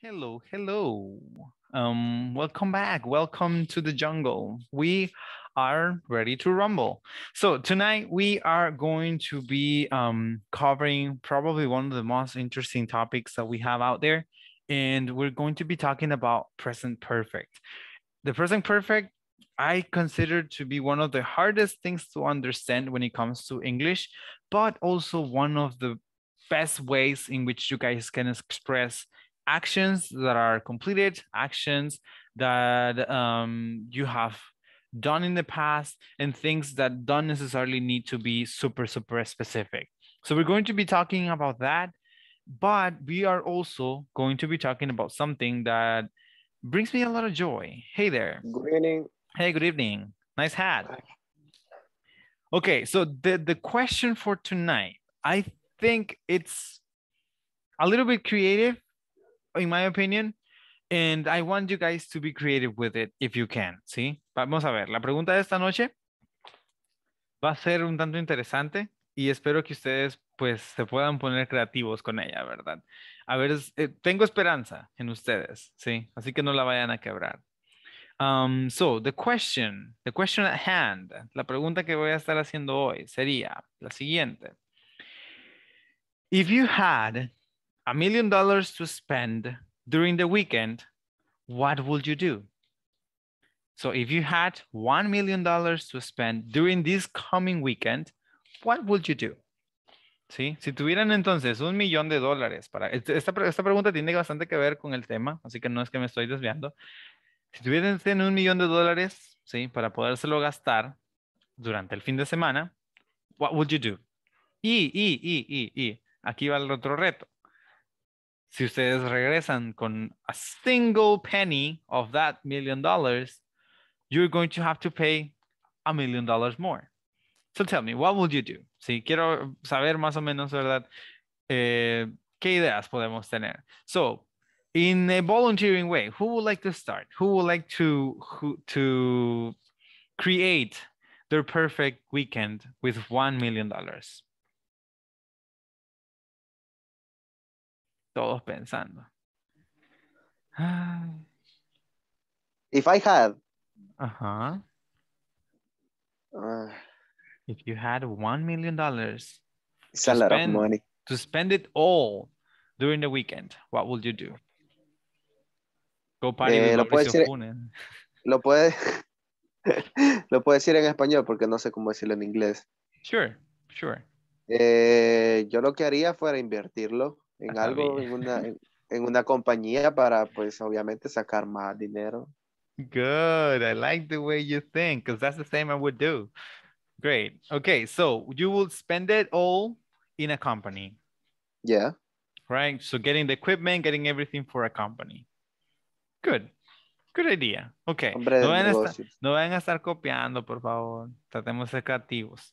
Hello, hello. Um, welcome back. Welcome to the jungle. We are ready to rumble. So tonight we are going to be um, covering probably one of the most interesting topics that we have out there, and we're going to be talking about present perfect. The present perfect I consider to be one of the hardest things to understand when it comes to English, but also one of the best ways in which you guys can express actions that are completed, actions that um, you have done in the past, and things that don't necessarily need to be super, super specific. So we're going to be talking about that, but we are also going to be talking about something that brings me a lot of joy. Hey there. Good evening. Hey, good evening. Nice hat. Okay, so the, the question for tonight, I think it's a little bit creative in my opinion, and I want you guys to be creative with it if you can, ¿sí? Vamos a ver, la pregunta de esta noche va a ser un tanto interesante y espero que ustedes pues se puedan poner creativos con ella, ¿verdad? A ver, eh, tengo esperanza en ustedes, ¿sí? Así que no la vayan a quebrar. Um, so, the question, the question at hand, la pregunta que voy a estar haciendo hoy sería la siguiente. If you had a million dollars to spend during the weekend, what would you do? So if you had $1 million to spend during this coming weekend, what would you do? ¿Sí? Si tuvieran entonces un millón de dólares para... Este, esta, pregunta tiene bastante que ver con el tema, así que no es que me estoy desviando. Si tuvieran un millón de dólares, ¿sí? Para podérselo gastar durante el fin de semana, what would you do? Y, y, y, y, y, aquí va el otro reto. si ustedes regresan con a single penny of that million dollars, you're going to have to pay a million dollars more. So tell me, what would you do? Si quiero saber más o menos, ¿verdad? Eh, ¿Qué ideas podemos tener? So, in a volunteering way, who would like to start? Who would like to, who, to create their perfect weekend with $1 million? Todos pensando. If I had. Ajá. Ah. if you had one million dollars. spend, money. To spend it all during the weekend, what would you do? Go party eh, with lo, puede lo, puede, lo puede decir en español porque no sé cómo decirlo en inglés. Sure, sure. Eh, yo lo que haría fuera invertirlo. en Ajá, algo, en una, en, en una compañía para, pues, obviamente sacar más dinero. Good. I like the way you think because that's the same I would do. Great. Okay. So you will spend it all in a company. Yeah. Right. So getting the equipment, getting everything for a company. Good. Good idea. Ok. no, vayan estar, no vayan, a estar copiando, por favor. Tratemos de ser creativos.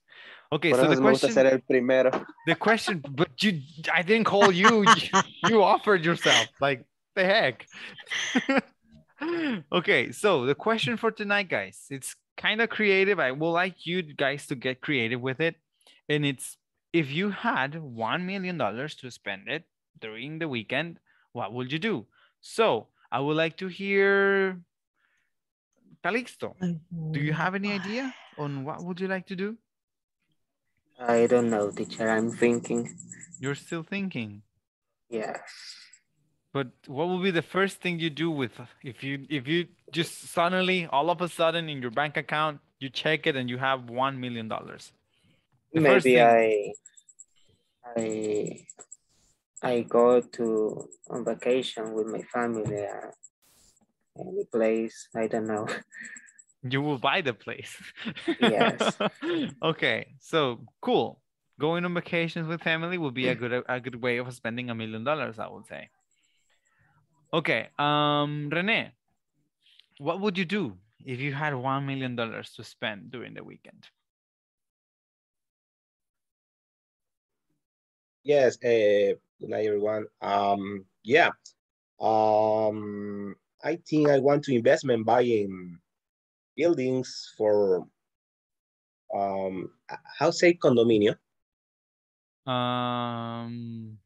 Ok, por so the question. Ser el primero. The question, but you, I didn't call you, you offered yourself. Like, the heck? okay, so the question for tonight, guys, it's kind of creative. I would like you guys to get creative with it. And it's if you had $1 million to spend it during the weekend, what would you do? So I would like to hear Calixto. Mm-hmm. Do you have any idea on what would you like to do? I don't know, teacher. I'm thinking. You're still thinking? Yes. But what would be the first thing you do with if you if you just suddenly all of a sudden in your bank account you check it and you have one million dollars? Maybe I I I go to on vacation with my family. Uh, any place, I don't know. You will buy the place. yes. okay, so cool. Going on vacations with family will be a good a good way of spending a million dollars, I would say. Okay, um, Rene, what would you do if you had one million dollars to spend during the weekend? Yes, uh, Good night, everyone. Um, yeah. Um, I think I want to investment buying buildings for um how say condominium. Um,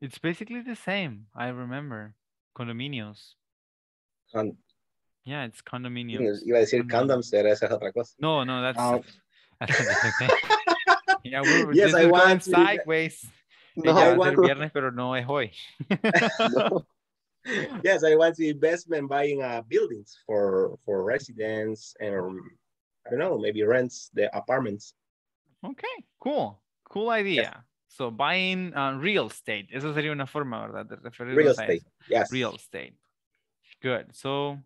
it's basically the same. I remember condominios. Con yeah, it's condominiums. Iba a decir condoms, esa otra cosa. No, no, that's. Um, yeah, we're yes, I want sideways. No, I want to... viernes, pero no es hoy. no. Yes, I want to investment buying uh, buildings for for residents and um, I don't know, maybe rents the apartments. Okay, cool, cool idea. Yes. So buying uh, real estate. Eso sería una forma, ¿verdad? De referirnos real estate. Yes. Real estate. Good. So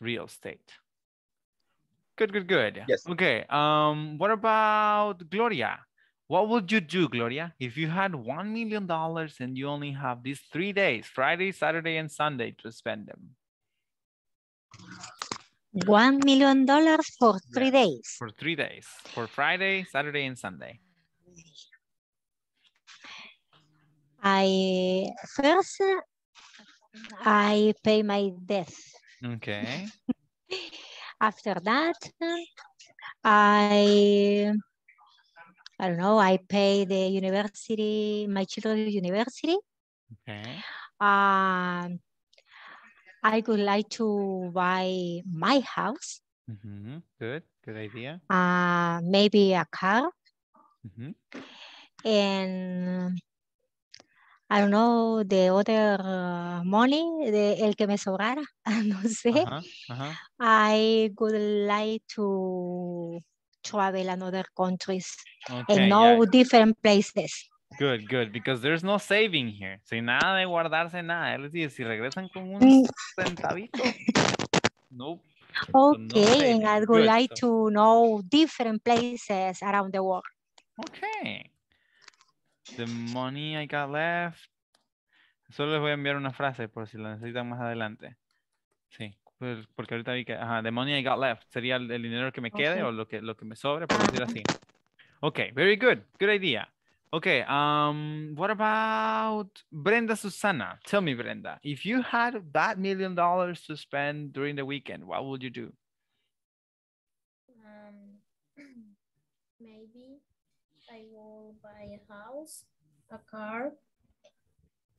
real estate. Good, good, good. Yes. Okay. Um, what about Gloria? What would you do, Gloria, if you had $1 million and you only have these three days, Friday, Saturday, and Sunday to spend them? One million dollars for three days. For three days. For Friday, Saturday, and Sunday. I first I pay my debt. Okay. After that, I I don't know, I pay the university, my children's university. Okay. Um, I would like to buy my house. Mm -hmm. Good, good idea. Uh, maybe a car. Mm -hmm. And I don't know, the other uh, money, the, el que me sobrara, no sé. Uh -huh, uh -huh. I would like to travel other countries and know different places. Good, good, because there's no saving here. Sin nada de guardarse nada. Es decir, si regresan con un mm. centavito. no pues, Okay, no and I would like to know different places around the world. Okay. The money I got left. Solo les voy a enviar una frase por si la necesitan más adelante. Sí. pues, porque ahorita vi que, ajá, the money I got left, ¿sería el, el dinero que me quede okay. o lo que, lo que me sobre, por decir así? Ok, very good, good idea. Okay, um, what about Brenda Susana? Tell me, Brenda, if you had that million dollars to spend during the weekend, what would you do? Um, maybe I will buy a house, a car.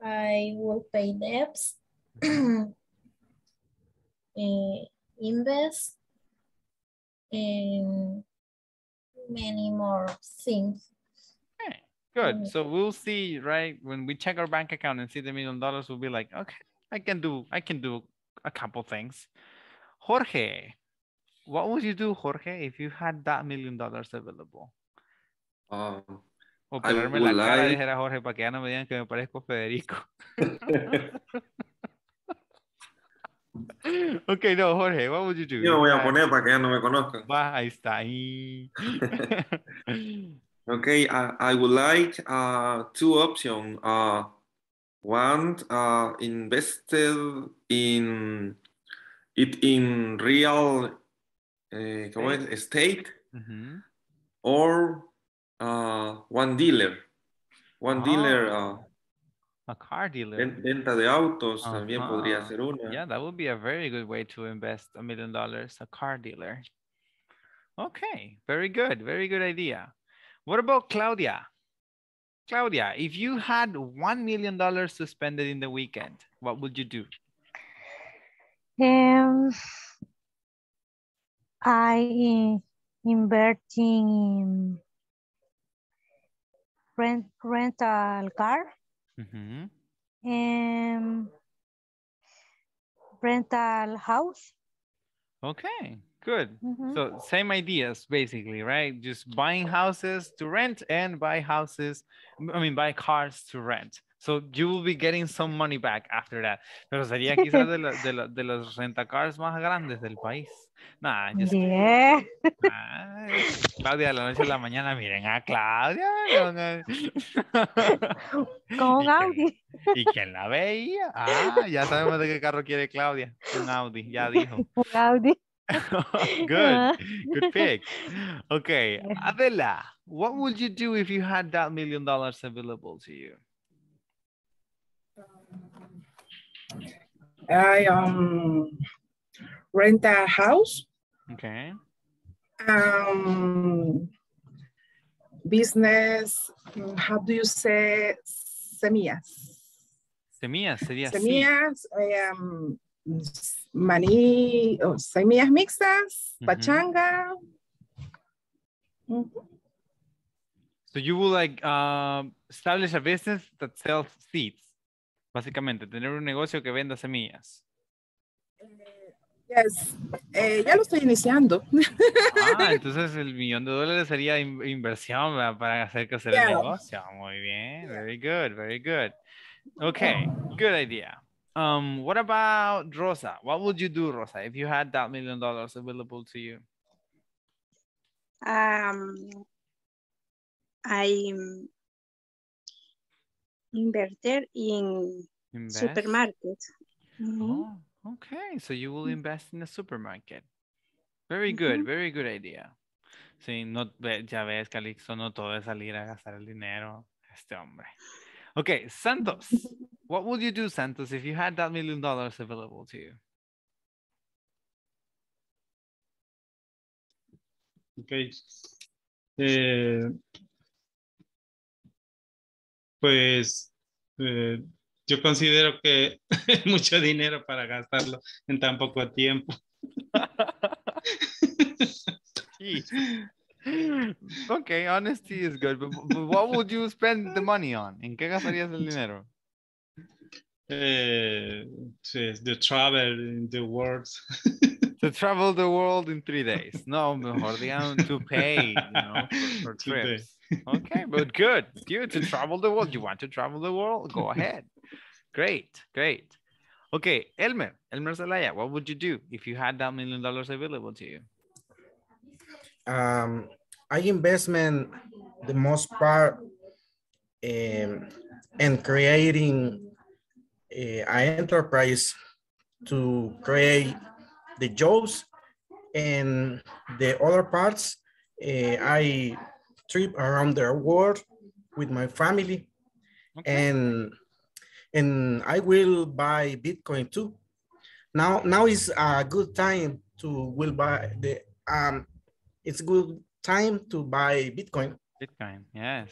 I will pay debts. Mm-hmm. uh, invest in many more things. Okay, good. Mm. So we'll see, right? When we check our bank account and see the million dollars, we'll be like, okay, I can do, I can do a couple things. Jorge, what would you do, Jorge, if you had that million dollars available? Um, I would like... Jorge, que no me digan que me parezco Federico. Ok, no, Jorge, what would you do? Yo lo voy a ah, poner para que ya no me conozcan. Va, ahí está. okay, I, uh, I, would like uh, two options. Uh, one, uh, invested in it in real eh, ¿cómo es? estate uh -huh. or uh, one dealer. One ah. dealer. Uh, a car dealer. Venta de autos uh -huh. también podría ser una. Yeah, that would be a very good way to invest a million dollars, a car dealer. Okay, very good, very good idea. What about Claudia? Claudia, if you had $1 million to spend it in the weekend, what would you do? Um, I investing in rent, rental car. Mm -hmm. um, rental house. Okay, good. Mm -hmm. So same ideas basically, right? Just buying houses to rent and buy houses, I mean, buy cars to rent. So you will be getting some money back after that. Pero sería quizás de, los de, la, de los rentacars más grandes del país. Nah, just Claudia, a la noche a la mañana, miren a Claudia. Con Audi. ¿Y quién la veía? Ah, ya sabemos de qué carro quiere Claudia. Un Audi, ya dijo. Un Audi. good, ah. good pick. Okay, Adela, what would you do if you had that million dollars available to you? I um rent a house. Okay. Um, business. How do you say semillas? Semillas sería semillas. Semillas. Um, maní, oh, semillas mixtas, mm -hmm. pachanga. Mm -hmm. So you will like uh, establish a business that sells seeds. Básicamente, tener un negocio que venda semillas. Yes. Eh, ya lo estoy iniciando. Ah, entonces el millón de dólares sería inversión para hacer crecer yeah. el negocio. Muy bien. muy Very good, very good. Okay, good idea. Um, what about Rosa? What would you do, Rosa, if you had that million dollars available to you? Um, I inverter in invest? supermarket. Mm -hmm. Oh, okay. So you will mm. invest in a supermarket. Very good, mm -hmm. very good idea. Sí, no, ya ves, Calixto, no todo es salir a gastar el dinero. Este hombre. Okay, Santos. what would you do, Santos, if you had that million dollars available to you? Okay. Eh, pues eh, yo considero que es mucho dinero para gastarlo en tan poco tiempo. sí. Okay, honesty is good, but, what would you spend the money on? ¿En qué gastarías el dinero? Eh, the travel in the world. to travel the world in three days. No, mejor digan to pay, you know, for, for trips. okay, but good. You to travel the world. You want to travel the world? Go ahead. great, great. Okay, Elmer, Elmer Zelaya, what would you do if you had that million dollars available to you? Um, I investment the most part um, and creating a enterprise to create the jobs and the other parts. Uh, I trip around the world with my family. Okay. And and I will buy Bitcoin too. Now now is a good time to will buy the um it's good time to buy Bitcoin. Bitcoin, yes.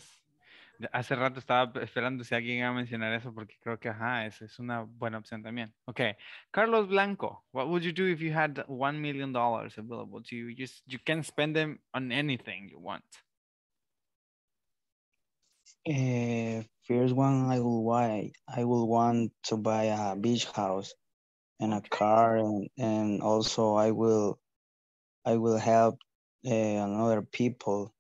Hace rato estaba esperando si alguien iba a mencionar eso porque creo que ajá, es, es una buena opción también. Okay, Carlos Blanco, what would you do if you had one million dollars available to you? you? Just you can spend them on anything you want. Uh, first one, I will why I will want to buy a beach house and a car, and, and also I will I will help uh, another people,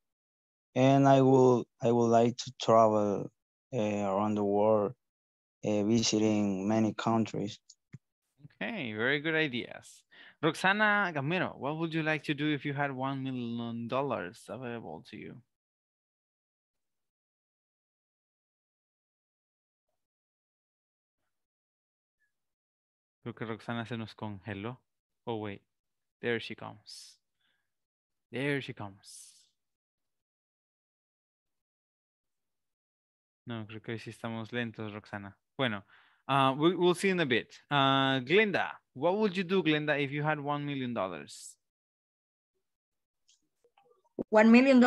and I will I will like to travel uh, around the world, uh, visiting many countries. Okay, very good ideas. Roxana Gamero, what would you like to do if you had one million dollars available to you? Creo que Roxana se nos congeló. Oh, wait. There she comes. There she comes. No, creo que hoy sí estamos lentos, Roxana. Bueno, uh, we, will see in a bit. Uh, Glenda, what would you do, Glenda, if you had $1 million? $1 million?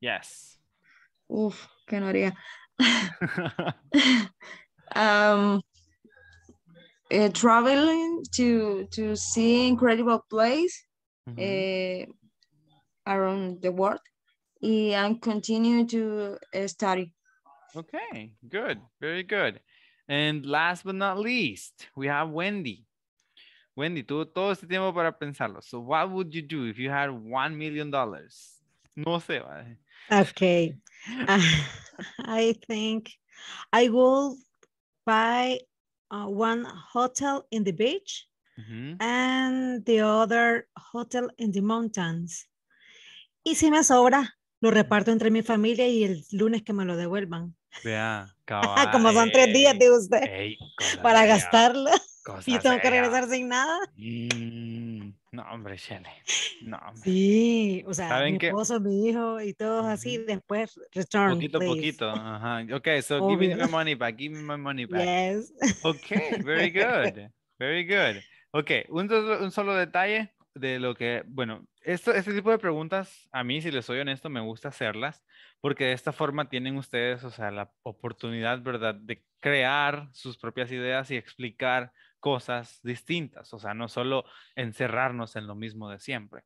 Yes. Uf, qué um, uh, traveling to to see incredible place mm -hmm. around the world and continue to uh, study. Okay, good, very good. And last but not least, we have Wendy. Wendy, tuvo todo este tiempo para pensarlo. So what would you do if you had one million dollars? No sé. Okay. Uh, I think I will buy un uh, one hotel in the beach y el and the other hotel en the mountains. Y si me sobra, lo reparto entre mi familia y el lunes que me lo devuelvan. Como son tres días de usted para gastarlo. y tengo que regresar sin nada. Mm. No, hombre, Shelley. No, Sí, o sea, mi esposo, mi hijo y todos así, después return, Poquito a poquito, ajá. Okay, so give me my money back, give me my money back. Yes. Okay, very good, very good. Okay, un, un solo detalle de lo que, bueno, esto, este tipo de preguntas, a mí, si les soy honesto, me gusta hacerlas, porque de esta forma tienen ustedes, o sea, la oportunidad, ¿verdad?, de crear sus propias ideas y explicar cosas distintas, o sea, no solo encerrarnos en lo mismo de siempre.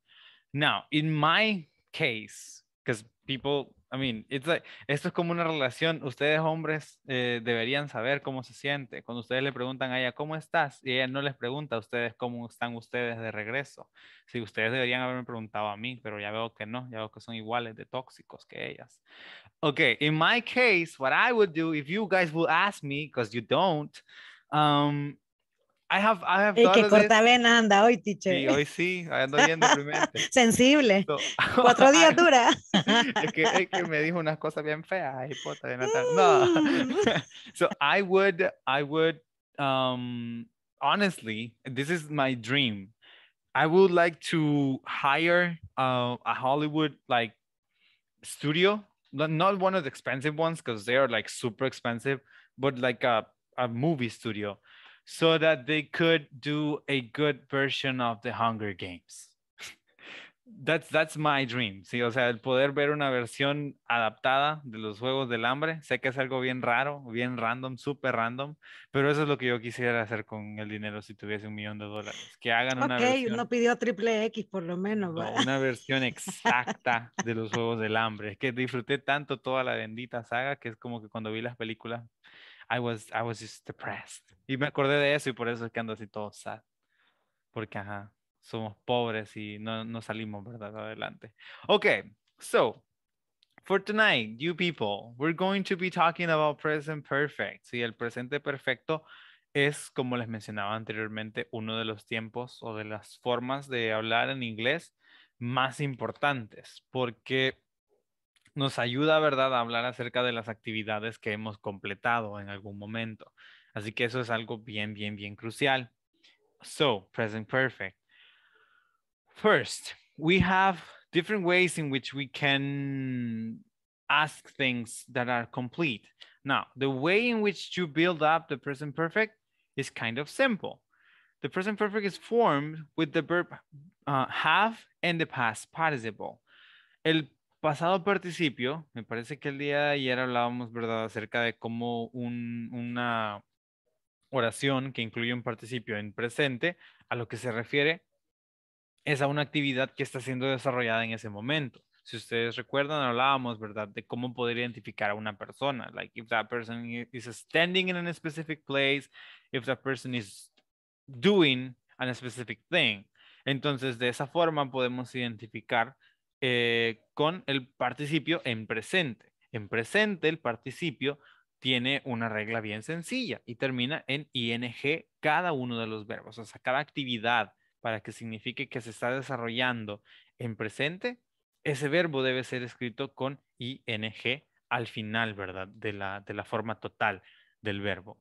Now, in my case, because people, I mean, it's like, esto es como una relación, ustedes hombres eh, deberían saber cómo se siente. Cuando ustedes le preguntan a ella, ¿cómo estás? Y ella no les pregunta a ustedes cómo están ustedes de regreso. Si ustedes deberían haberme preguntado a mí, pero ya veo que no, ya veo que son iguales de tóxicos que ellas. Okay, in my case, what I would do, if you guys would ask me, because you don't, um, I have, I have y que corta venas anda hoy, teacher. Y hoy sí, ando bien deprimente. Sensible. So, Cuatro días dura. es, que, es, que, me dijo unas cosas bien feas. Ay, de Natal. No. Mm. so I would, I would, um, honestly, this is my dream. I would like to hire uh, a Hollywood like studio, not one of the expensive ones because they are like super expensive, but like a, a movie studio so that they could do a good version of the Hunger Games. that's, that's my dream, ¿sí? O sea, el poder ver una versión adaptada de los Juegos del Hambre. Sé que es algo bien raro, bien random, súper random, pero eso es lo que yo quisiera hacer con el dinero si tuviese un millón de dólares. Que hagan una okay, Ok, no pidió triple X por lo menos. una versión exacta de los Juegos del Hambre. Es que disfruté tanto toda la bendita saga que es como que cuando vi las películas I was, I was just depressed. Y me acordé de eso y por eso es que ando así todo sad. Porque, ajá, somos pobres y no, no salimos, ¿verdad? Adelante. Ok, so for tonight, you people, we're going to be talking about present perfect. Sí, el presente perfecto es, como les mencionaba anteriormente, uno de los tiempos o de las formas de hablar en inglés más importantes, porque nos ayuda, ¿verdad?, a hablar acerca de las actividades que hemos completado en algún momento. Así que eso es algo bien, bien, bien crucial. So, present perfect. First, we have different ways in which we can ask things that are complete. Now, the way in which you build up the present perfect is kind of simple. The present perfect is formed with the verb uh, have and the past participle. El pasado participio, me parece que el día de ayer hablábamos, ¿verdad?, acerca de cómo una oración que incluye un participio en presente, a lo que se refiere es a una actividad que está siendo desarrollada en ese momento. Si ustedes recuerdan, hablábamos, ¿verdad?, de cómo poder identificar a una persona. Like, if that person is standing in a specific place, if that person is doing a specific thing. Entonces, de esa forma podemos identificar eh, con el participio en presente. En presente el participio tiene una regla bien sencilla y termina en ing cada uno de los verbos, o sea, cada actividad para que signifique que se está desarrollando en presente, ese verbo debe ser escrito con ing al final, ¿verdad? De la, de la forma total del verbo.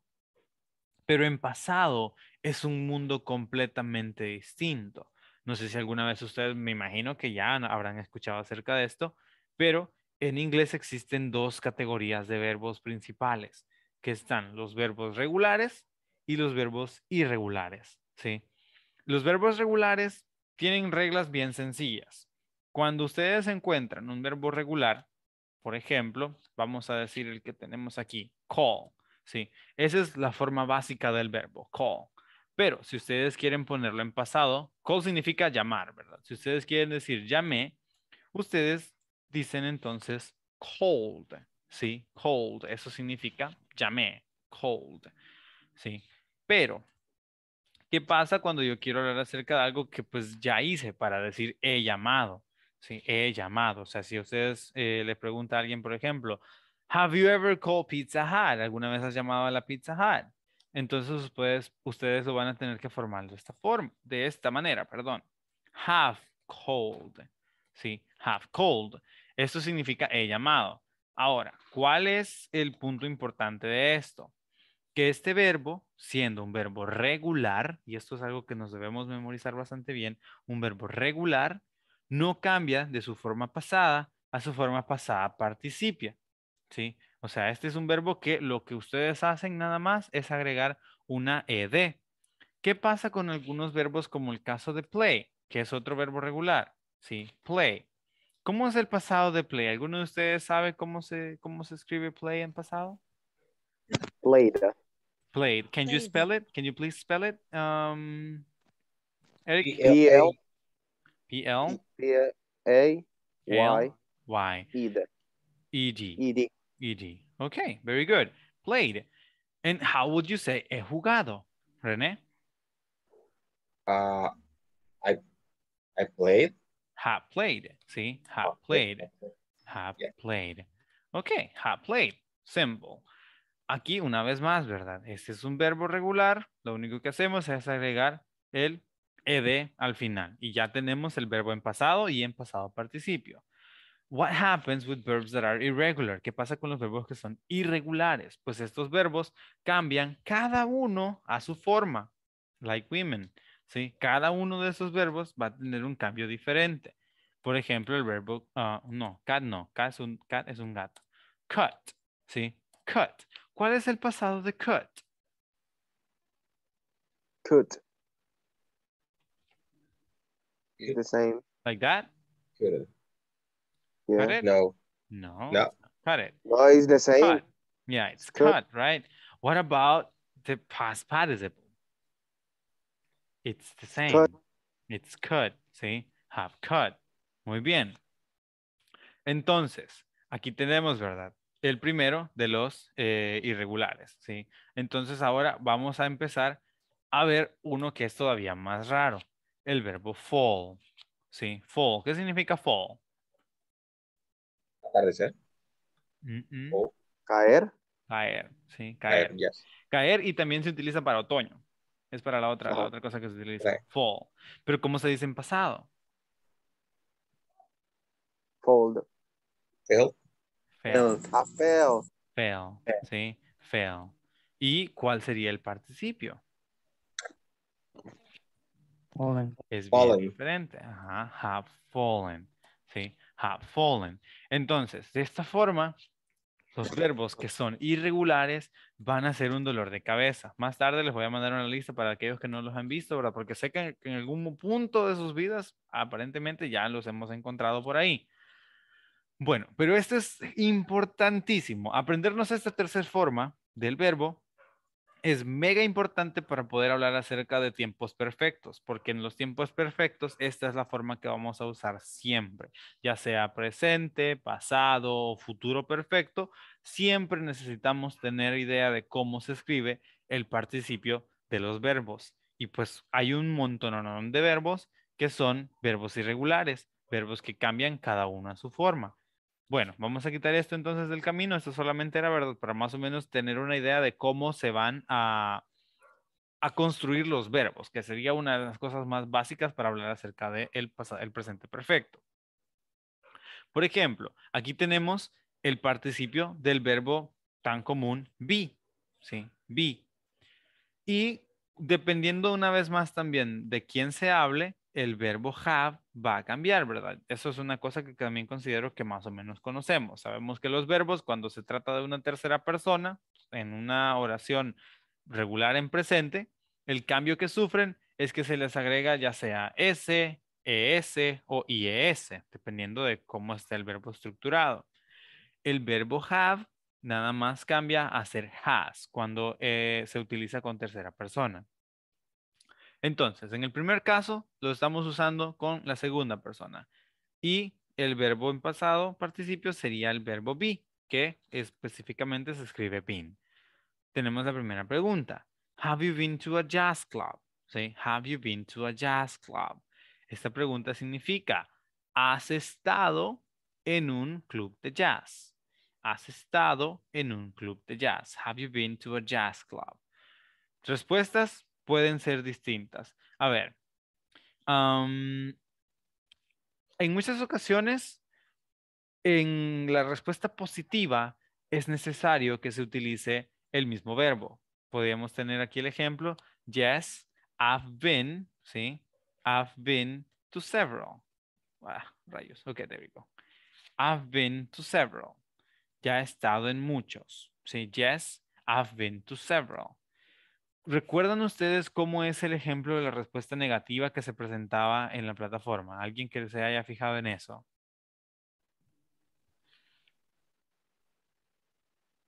Pero en pasado es un mundo completamente distinto. No sé si alguna vez ustedes, me imagino que ya habrán escuchado acerca de esto, pero en inglés existen dos categorías de verbos principales, que están los verbos regulares y los verbos irregulares, ¿sí? Los verbos regulares tienen reglas bien sencillas. Cuando ustedes encuentran un verbo regular, por ejemplo, vamos a decir el que tenemos aquí, call, ¿sí? Esa es la forma básica del verbo, call. Pero si ustedes quieren ponerlo en pasado, call significa llamar, ¿verdad? Si ustedes quieren decir llamé, ustedes dicen entonces cold, ¿sí? Cold, eso significa llamé, cold, ¿sí? Pero, ¿qué pasa cuando yo quiero hablar acerca de algo que pues ya hice para decir he llamado? Sí, he llamado. O sea, si ustedes eh, les pregunta a alguien, por ejemplo, ¿Have you ever called Pizza Hut? ¿Alguna vez has llamado a la Pizza Hut? Entonces ustedes, ustedes lo van a tener que formar de esta forma, de esta manera, perdón. Half cold. Sí, have cold. Esto significa he llamado. Ahora, ¿cuál es el punto importante de esto? Que este verbo, siendo un verbo regular, y esto es algo que nos debemos memorizar bastante bien, un verbo regular no cambia de su forma pasada a su forma pasada participia. ¿Sí? O sea, este es un verbo que lo que ustedes hacen nada más es agregar una ed. ¿Qué pasa con algunos verbos como el caso de play, que es otro verbo regular? Sí, play. ¿Cómo es el pasado de play? ¿Alguno de ustedes sabe cómo se, cómo se escribe play en pasado? Played. Played. Can you spell it? Can you please spell it? Um, Eric? P-L. P-L. P-A. Y. Y. E-D. E-D. E ed. Okay, very good. Played. And how would you say he jugado, René? Ah, I, played. Have played. sí. have ah, played. Have played. Okay, have played. Simple. Aquí una vez más, ¿verdad? Este es un verbo regular. Lo único que hacemos es agregar el ed al final. Y ya tenemos el verbo en pasado y en pasado participio. What happens with verbs that are irregular? ¿Qué pasa con los verbos que son irregulares? Pues estos verbos cambian cada uno a su forma, like women. ¿sí? Cada uno de esos verbos va a tener un cambio diferente. Por ejemplo, el verbo, ah, no, cat no, cat es, un, cat gato. Cut, ¿sí? Cut. ¿Cuál es el pasado de cut? Cut. The same. Like that? Cut. No. No. No. Cut it. No, it's the same. Yeah, it's cut. right? What about the past participle? It's the same. It's cut, ¿sí? Have cut. Muy bien. Entonces, aquí tenemos, ¿verdad? El primero de los eh, irregulares, ¿sí? Entonces ahora vamos a empezar a ver uno que es todavía más raro, el verbo fall, ¿sí? Fall, ¿qué significa fall? atardecer. O caer. Caer, sí, caer. Caer, y también se utiliza para otoño. Es para la otra, la otra cosa que se utiliza. Fall. Pero ¿cómo se dice en pasado? Fall. ¿Fell? Fail. Ah, fail. Sí, fell. ¿Y cuál sería el participio? Fallen. Es bien diferente. Ajá, have fallen. Sí have fallen. Entonces, de esta forma, los verbos que son irregulares van a ser un dolor de cabeza. Más tarde les voy a mandar una lista para aquellos que no los han visto, ¿verdad? Porque sé que en algún punto de sus vidas, aparentemente ya los hemos encontrado por ahí. Bueno, pero esto es importantísimo. Aprendernos esta tercera forma del verbo es mega importante para poder hablar acerca de tiempos perfectos, porque en los tiempos perfectos esta es la forma que vamos a usar siempre, ya sea presente, pasado o futuro perfecto, siempre necesitamos tener idea de cómo se escribe el participio de los verbos. Y pues hay un montón de verbos que son verbos irregulares, verbos que cambian cada uno a su forma. Bueno, vamos a quitar esto entonces del camino. Esto solamente era, ¿verdad? Para más o menos tener una idea de cómo se van a, construir los verbos, que sería una de las cosas más básicas para hablar acerca del de el, presente perfecto. Por ejemplo, aquí tenemos el participio del verbo tan común vi, ¿sí? Be. Y dependiendo una vez más también de quién se hable, el verbo have va a cambiar, ¿verdad? Eso es una cosa que también considero que más o menos conocemos. Sabemos que los verbos, cuando se trata de una tercera persona, en una oración regular en presente, el cambio que sufren es que se les agrega ya sea S, e ES o IES, e dependiendo de cómo está el verbo estructurado. El verbo have nada más cambia a ser has cuando eh, se utiliza con tercera persona. Entonces, en el primer caso, lo estamos usando con la segunda persona. Y el verbo en pasado participio sería el verbo be, que específicamente se escribe been. Tenemos la primera pregunta. Have you been to a jazz club? ¿Sí? Have you been to a jazz club? Esta pregunta significa, ¿has estado en un club de jazz? ¿Has estado en un club de jazz? Have you been to a jazz club? Respuestas, pueden ser distintas. A ver, en muchas ocasiones, en la respuesta positiva es necesario que se utilice el mismo verbo. Podríamos tener aquí el ejemplo, yes, I've been, ¿sí? I've been to several. Ah, rayos, ok, there we go. I've been to several. Ya he estado en muchos. ¿sí? Yes, I've been to several. ¿Recuerdan ustedes cómo es el ejemplo de la respuesta negativa que se presentaba en la plataforma? ¿Alguien que se haya fijado en eso?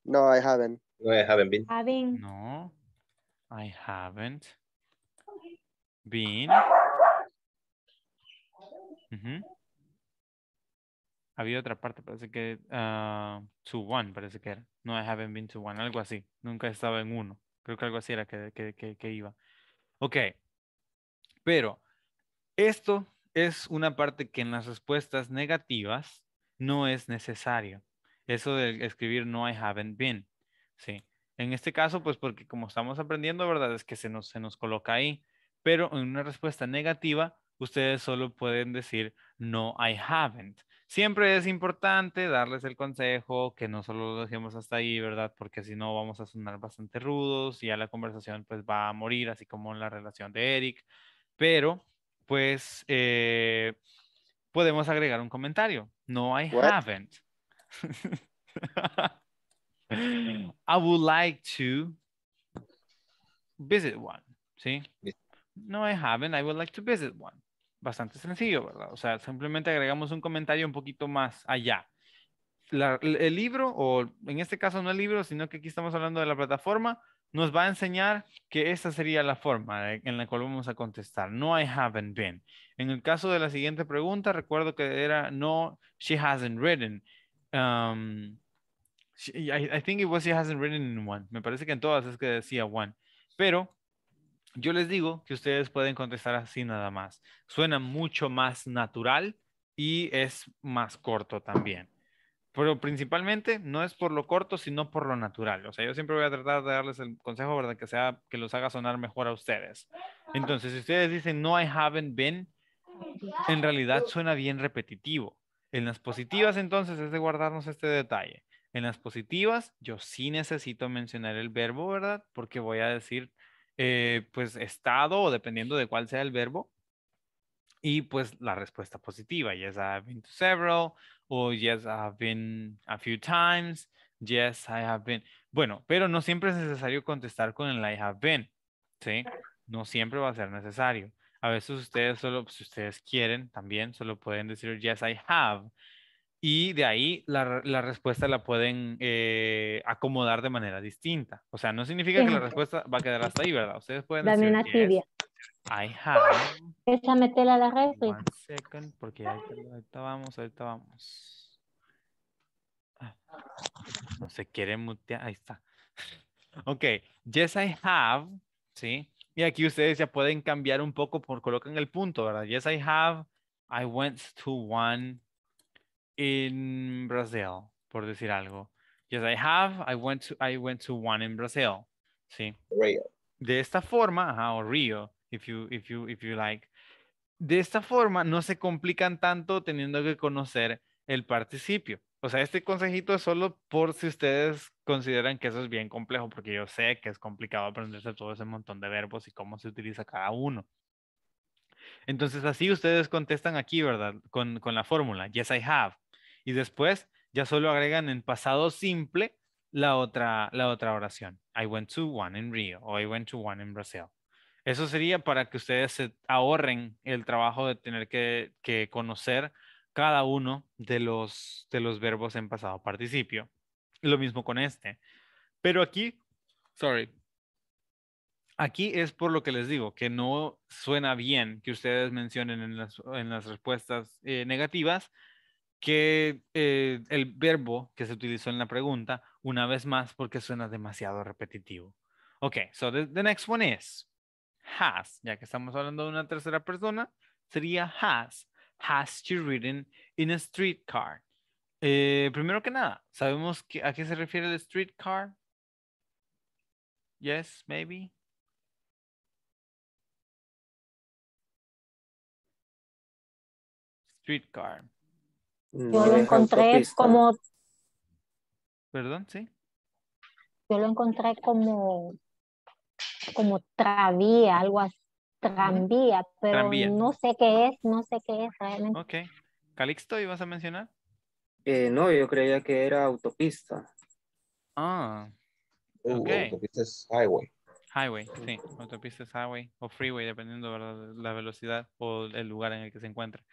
No, I haven't. No, I haven't been. Having. No, I haven't been. Había otra parte, parece que ah, to one, parece que era. No, I haven't been to one, algo así. Nunca estaba en uno. Creo que algo así era que, iba. Ok, pero esto es una parte que en las respuestas negativas no es necesario. Eso de escribir no I haven't been. Sí. En este caso, pues porque como estamos aprendiendo, ¿verdad? Es que se nos, se nos coloca ahí. Pero en una respuesta negativa, ustedes solo pueden decir no I haven't siempre es importante darles el consejo, que no solo lo dejemos hasta ahí, ¿verdad? Porque si no vamos a sonar bastante rudos y ya la conversación pues va a morir, así como en la relación de Eric. Pero, pues, eh, podemos agregar un comentario. No, I haven't. I would like to visit one. ¿Sí? No, I haven't. I would like to visit one bastante sencillo, ¿verdad? O sea, simplemente agregamos un comentario un poquito más allá. el libro, o en este caso no el libro, sino que aquí estamos hablando de la plataforma, nos va a enseñar que esta sería la forma en la cual vamos a contestar. No, I haven't been. En el caso de la siguiente pregunta, recuerdo que era no, she hasn't written. Um, I, I, think it was she hasn't written in one. Me parece que en todas es que decía one. Pero yo les digo que ustedes pueden contestar así nada más. Suena mucho más natural y es más corto también. Pero principalmente no es por lo corto, sino por lo natural. O sea, yo siempre voy a tratar de darles el consejo, ¿verdad? Que sea que los haga sonar mejor a ustedes. Entonces, si ustedes dicen no, I haven't been, en realidad suena bien repetitivo. En las positivas, entonces, es de guardarnos este detalle. En las positivas, yo sí necesito mencionar el verbo, ¿verdad? Porque voy a decir eh, pues estado o dependiendo de cuál sea el verbo. Y pues la respuesta positiva, yes, have been to several, o yes, I have been a few times, yes, I have been. Bueno, pero no siempre es necesario contestar con el I have been, ¿sí? No siempre va a ser necesario. A veces ustedes solo, si ustedes quieren, también solo pueden decir yes, I have y de ahí la, respuesta la pueden eh, acomodar de manera distinta. O sea, no significa que la respuesta va a quedar hasta ahí, ¿verdad? Ustedes pueden Dame una tibia. have Esa metela a la red pues. One second, porque ahorita vamos, ahorita vamos. Ah, no se quiere mutear, ahí está. Ok, yes I have, ¿sí? Y aquí ustedes ya pueden cambiar un poco por colocan el punto, ¿verdad? Yes I have, I went to one in Brazil, por decir algo. Yes, I have. I went to, I went to one in Brazil. ¿Sí? Rio. De esta forma, o Rio, if you, if you, if you like. De esta forma no se complican tanto teniendo que conocer el participio. O sea, este consejito es solo por si ustedes consideran que eso es bien complejo, porque yo sé que es complicado aprenderse todo ese montón de verbos y cómo se utiliza cada uno. Entonces, así ustedes contestan aquí, ¿verdad? Con, con la fórmula, yes, I have y después ya solo agregan en pasado simple la otra, la otra oración. I went to one in Rio o I went to one in Brazil. Eso sería para que ustedes se ahorren el trabajo de tener que, conocer cada uno de los, de los verbos en pasado participio. Lo mismo con este. Pero aquí, sorry, aquí es por lo que les digo, que no suena bien que ustedes mencionen en las, en las respuestas eh, negativas que eh, el verbo que se utilizó en la pregunta una vez más porque suena demasiado repetitivo. Ok, so the, next one is has. Ya que estamos hablando de una tercera persona, sería has. Has she ridden in a streetcar? Eh, primero que nada, ¿sabemos a qué se refiere el streetcar? Yes, maybe. Streetcar yo lo encontré como... Perdón, sí. Yo lo encontré como, como travía, algo así, tranvía, pero no sé qué es, no sé qué es realmente. Ok. Calixto, ¿ibas a mencionar? Eh, no, yo creía que era autopista. Ah. Uh, ok. autopista es highway. Highway, sí. Autopista es highway o freeway, dependiendo de la velocidad o el lugar en el que se encuentra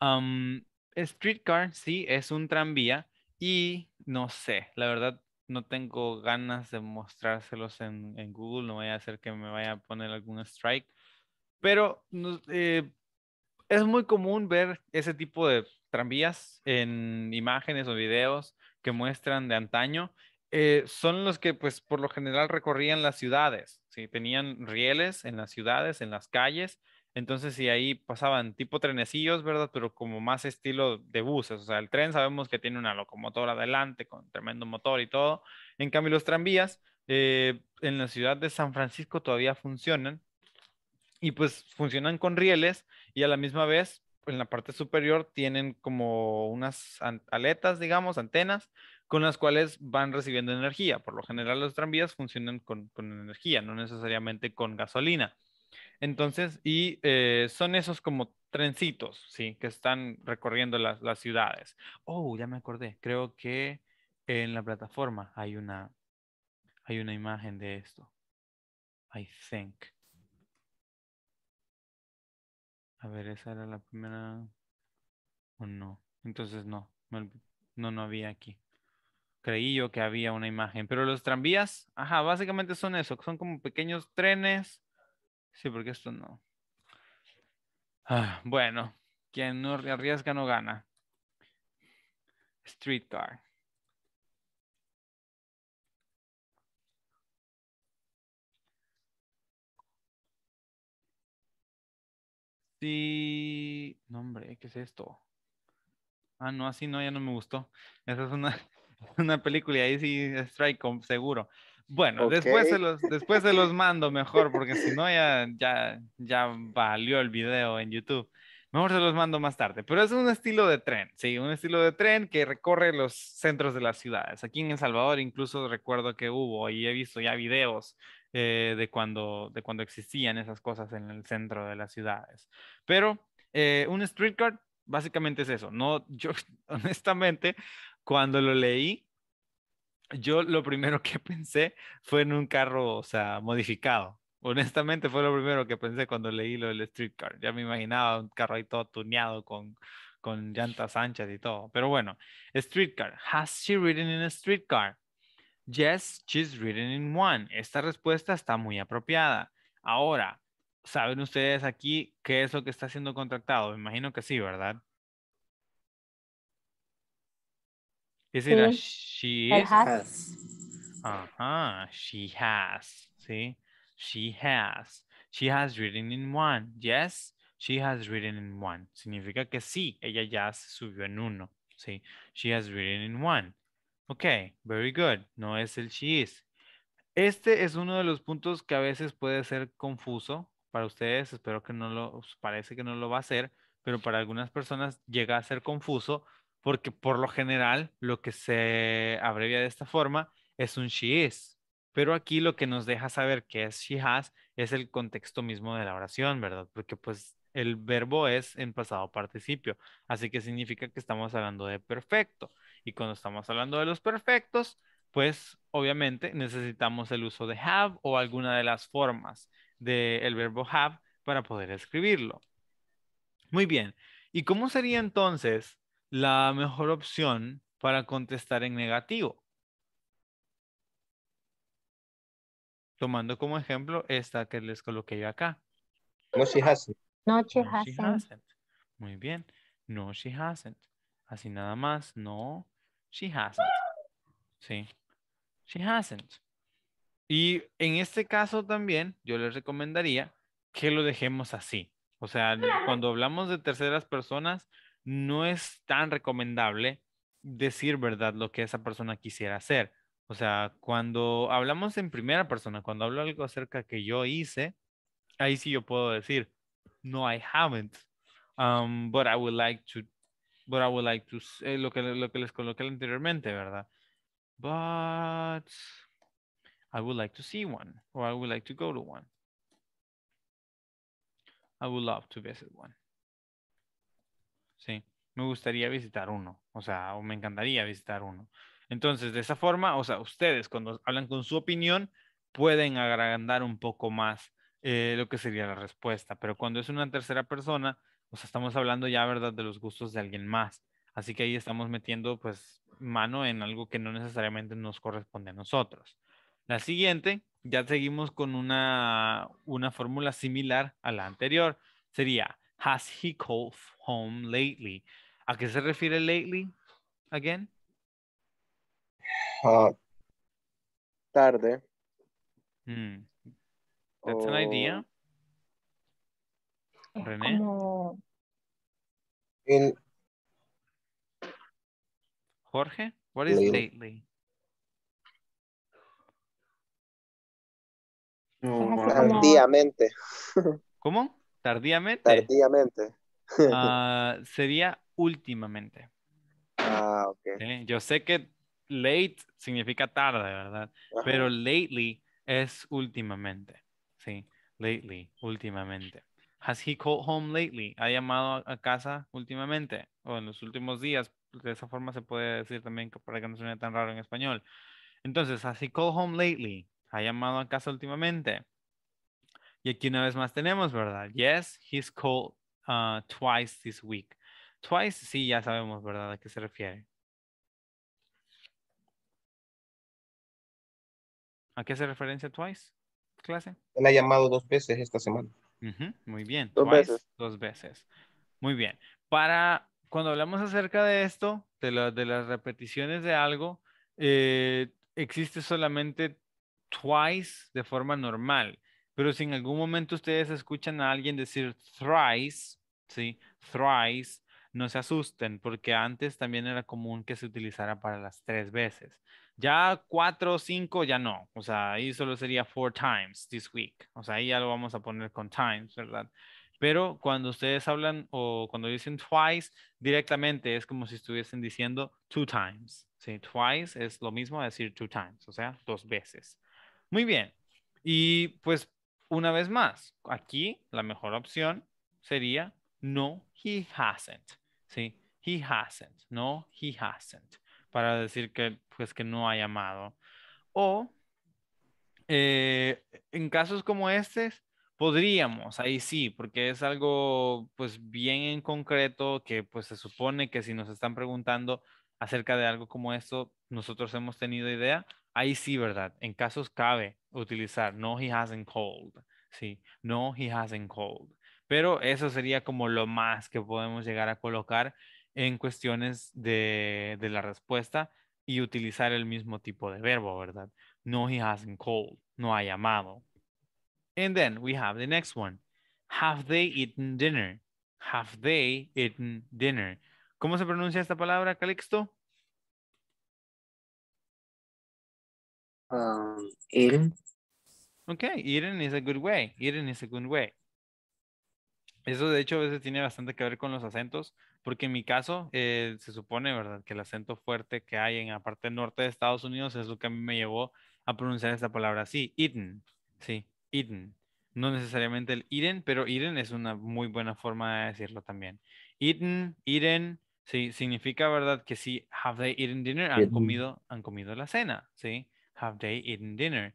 um, Streetcar sí es un tranvía y no sé, la verdad no tengo ganas de mostrárselos en, Google, no voy a hacer que me vaya a poner algún strike, pero eh, es muy común ver ese tipo de tranvías en imágenes o videos que muestran de antaño. Eh, son los que pues por lo general recorrían las ciudades, ¿sí? tenían rieles en las ciudades, en las calles, entonces, si ahí pasaban tipo trenecillos, ¿verdad? Pero como más estilo de buses. O sea, el tren sabemos que tiene una locomotora adelante con tremendo motor y todo. En cambio, los tranvías eh, en la ciudad de San Francisco todavía funcionan. Y pues funcionan con rieles y a la misma vez en la parte superior tienen como unas aletas, digamos, antenas, con las cuales van recibiendo energía. Por lo general los tranvías funcionan con energía, no necesariamente con gasolina. Entonces, y eh, son esos como trencitos, ¿sí? Que están recorriendo las, las, ciudades. Oh, ya me acordé. Creo que en la plataforma hay una, hay una imagen de esto. I think. A ver, esa era la primera. ¿O no? Entonces no, no, no había aquí. Creí yo que había una imagen, pero los tranvías, ajá, básicamente son eso, son como pequeños trenes Sí, porque esto no. Ah, bueno, quien no arriesga no gana. Streetcar. Sí, no hombre, ¿qué es esto? Ah, no, así no, ya no me gustó. Esa es una, una película y ahí sí strike seguro. Bueno, después, se los, después se los mando mejor, porque si no ya, ya, ya valió el video en YouTube. Mejor se los mando más tarde. Pero es un estilo de tren, sí, un estilo de tren que recorre los centros de las ciudades. Aquí en El Salvador incluso recuerdo que hubo y he visto ya videos eh, de, cuando, de cuando existían esas cosas en el centro de las ciudades. Pero eh, un streetcar básicamente es eso. No, yo honestamente, cuando lo leí, yo lo primero que pensé fue en un carro, o sea, modificado. Honestamente fue lo primero que pensé cuando leí lo del streetcar. Ya me imaginaba un carro ahí todo tuneado con, con llantas anchas y todo. Pero bueno, streetcar. ¿Has she ridden in a streetcar? Yes, she's ridden in one. Esta respuesta está muy apropiada. Ahora, ¿saben ustedes aquí qué es lo que está siendo contratado? Me imagino que sí, ¿verdad? Es it she? Is? has. she has. ¿Sí? She has. She has written in one. Yes, she has written in one. Significa que sí, ella ya se subió en uno. ¿Sí? She has written in one. Ok, very good. No es el she is. Este es uno de los puntos que a veces puede ser confuso para ustedes. Espero que no lo, parece que no lo va a ser, pero para algunas personas llega a ser confuso porque por lo general lo que se abrevia de esta forma es un she is, pero aquí lo que nos deja saber que es she has es el contexto mismo de la oración, ¿verdad? Porque pues el verbo es en pasado participio, así que significa que estamos hablando de perfecto. Y cuando estamos hablando de los perfectos, pues obviamente necesitamos el uso de have o alguna de las formas del verbo have para poder escribirlo. Muy bien. ¿Y cómo sería entonces la mejor opción para contestar en negativo. Tomando como ejemplo esta que les coloqué yo acá. No, she hasn't. No, she, hasn't. Muy bien. No, she hasn't. Así nada más. No, she hasn't. Sí. She hasn't. Y en este caso también yo les recomendaría que lo dejemos así. O sea, cuando hablamos de terceras personas, no es tan recomendable decir verdad lo que esa persona quisiera hacer. O sea, cuando hablamos en primera persona, cuando hablo algo acerca que yo hice, ahí sí yo puedo decir, no, I haven't, um, but I would like to, but I would like to, eh, lo, que, lo que les coloqué anteriormente, ¿verdad? But I would like to see one, or I would like to go to one. I would love to visit one me gustaría visitar uno, o sea, o me encantaría visitar uno. Entonces, de esa forma, o sea, ustedes cuando hablan con su opinión pueden agrandar un poco más eh, lo que sería la respuesta, pero cuando es una tercera persona, o sea, estamos hablando ya, ¿verdad?, de los gustos de alguien más. Así que ahí estamos metiendo, pues, mano en algo que no necesariamente nos corresponde a nosotros. La siguiente, ya seguimos con una, una fórmula similar a la anterior. Sería, has he called home lately? ¿A qué se refiere lately again? Ah, tarde. ¿Tiene mm. That's an idea. René. Jorge, what is lately? lately? No, ¿Cómo? Tardíamente. Tardíamente. Ah, sería últimamente. Ah, okay. Yo sé que late significa tarde, ¿verdad? Pero lately es últimamente. Sí, lately, últimamente. Has he called home lately? ¿Ha llamado a casa últimamente? O en los últimos días. De esa forma se puede decir también para que no suene tan raro en español. Entonces, has he called home lately? ¿Ha llamado a casa últimamente? Y aquí una vez más tenemos, ¿verdad? Yes, he's called uh, twice this week. Twice, sí, ya sabemos, ¿verdad? ¿A qué se refiere? ¿A qué se referencia twice, clase? Él ha llamado dos veces esta semana. muy bien. Dos veces. Dos veces. Muy bien. Para cuando hablamos acerca de esto, de, las repeticiones de algo, eh, existe solamente twice de forma normal. Pero si en algún momento ustedes escuchan a alguien decir thrice, ¿sí? Thrice, no se asusten, porque antes también era común que se utilizara para las tres veces. Ya cuatro o cinco, ya no. O sea, ahí solo sería four times this week. O sea, ahí ya lo vamos a poner con times, ¿verdad? Pero cuando ustedes hablan o cuando dicen twice, directamente es como si estuviesen diciendo two times. ¿sí? Twice es lo mismo decir two times, o sea, dos veces. Muy bien. Y pues una vez más, aquí la mejor opción sería no, he hasn't. Sí, he hasn't. No, he hasn't. Para decir que, pues, que no ha llamado. O eh, en casos como este, podríamos, ahí sí, porque es algo, pues, bien en concreto que, pues, se supone que si nos están preguntando acerca de algo como esto, nosotros hemos tenido idea ahí sí, ¿verdad? En casos cabe utilizar no he hasn't called, ¿sí? No he hasn't called. Pero eso sería como lo más que podemos llegar a colocar en cuestiones de, de la respuesta y utilizar el mismo tipo de verbo, ¿verdad? No he hasn't called, no ha llamado. And then we have the next one. Have they eaten dinner? Have they eaten dinner? ¿Cómo se pronuncia esta palabra, Calixto? Um, Eden. Okay, eating is a good way. Eating is a good way. Eso de hecho a veces tiene bastante que ver con los acentos, porque en mi caso eh, se supone, ¿verdad?, que el acento fuerte que hay en la parte norte de Estados Unidos es lo que a mí me llevó a pronunciar esta palabra así, eaten, sí, eaten. No necesariamente el eaten, pero eaten es una muy buena forma de decirlo también. Eaten, eaten, sí, significa, ¿verdad?, que sí, have they eaten dinner, han comido, han comido la cena, sí. Have they eaten dinner?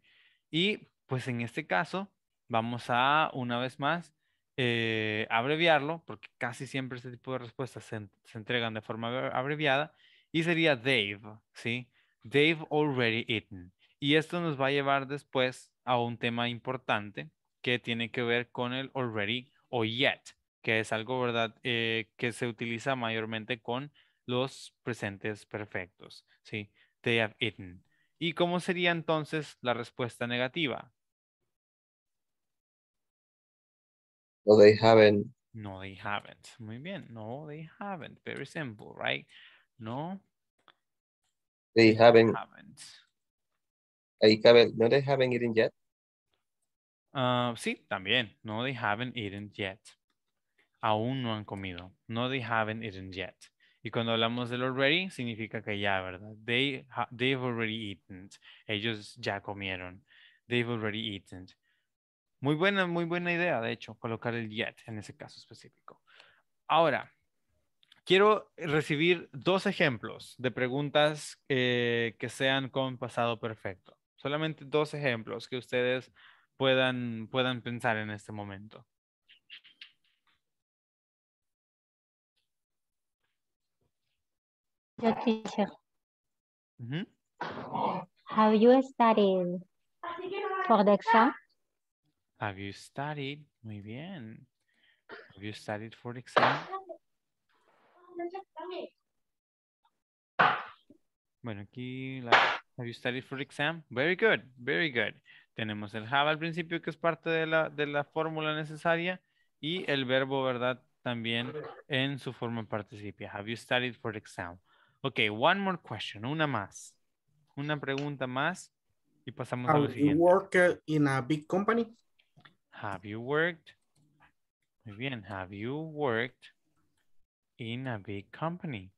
Y pues en este caso vamos a una vez más eh, abreviarlo porque casi siempre este tipo de respuestas se, entregan de forma abreviada y sería Dave, ¿sí? Dave already eaten. Y esto nos va a llevar después a un tema importante que tiene que ver con el already o yet, que es algo, ¿verdad?, eh, que se utiliza mayormente con los presentes perfectos, ¿sí? They have eaten. ¿Y cómo sería entonces la respuesta negativa? No, they haven't. No, they haven't. Muy bien. No, they haven't. Very simple, right? No. They haven't. haven't. Ahí cabe, no they haven't eaten yet. Ah, sí, también. No, they haven't eaten yet. Aún no han comido. No, they haven't eaten yet. Y cuando hablamos del already, significa que ya, ¿verdad? they've already eaten. Ellos ya comieron. They've already eaten. Muy buena, muy buena idea, de hecho, colocar el yet en ese caso específico. Ahora, quiero recibir dos ejemplos de preguntas eh, que sean con pasado perfecto. Solamente dos ejemplos que ustedes puedan, puedan pensar en este momento. teacher. Have you studied for the exam? Have you studied? Muy bien. Have you studied for the exam? Bueno, aquí la... Have you studied for the exam? Very good, very good. Tenemos el have al principio que es parte de la, de la fórmula necesaria y el verbo, ¿verdad? También en su forma participia. Have you studied for the exam? Ok, one more question, una más. Una pregunta más y pasamos Have a you worked in a big company? Have you worked? Muy bien. Have you worked in a big company?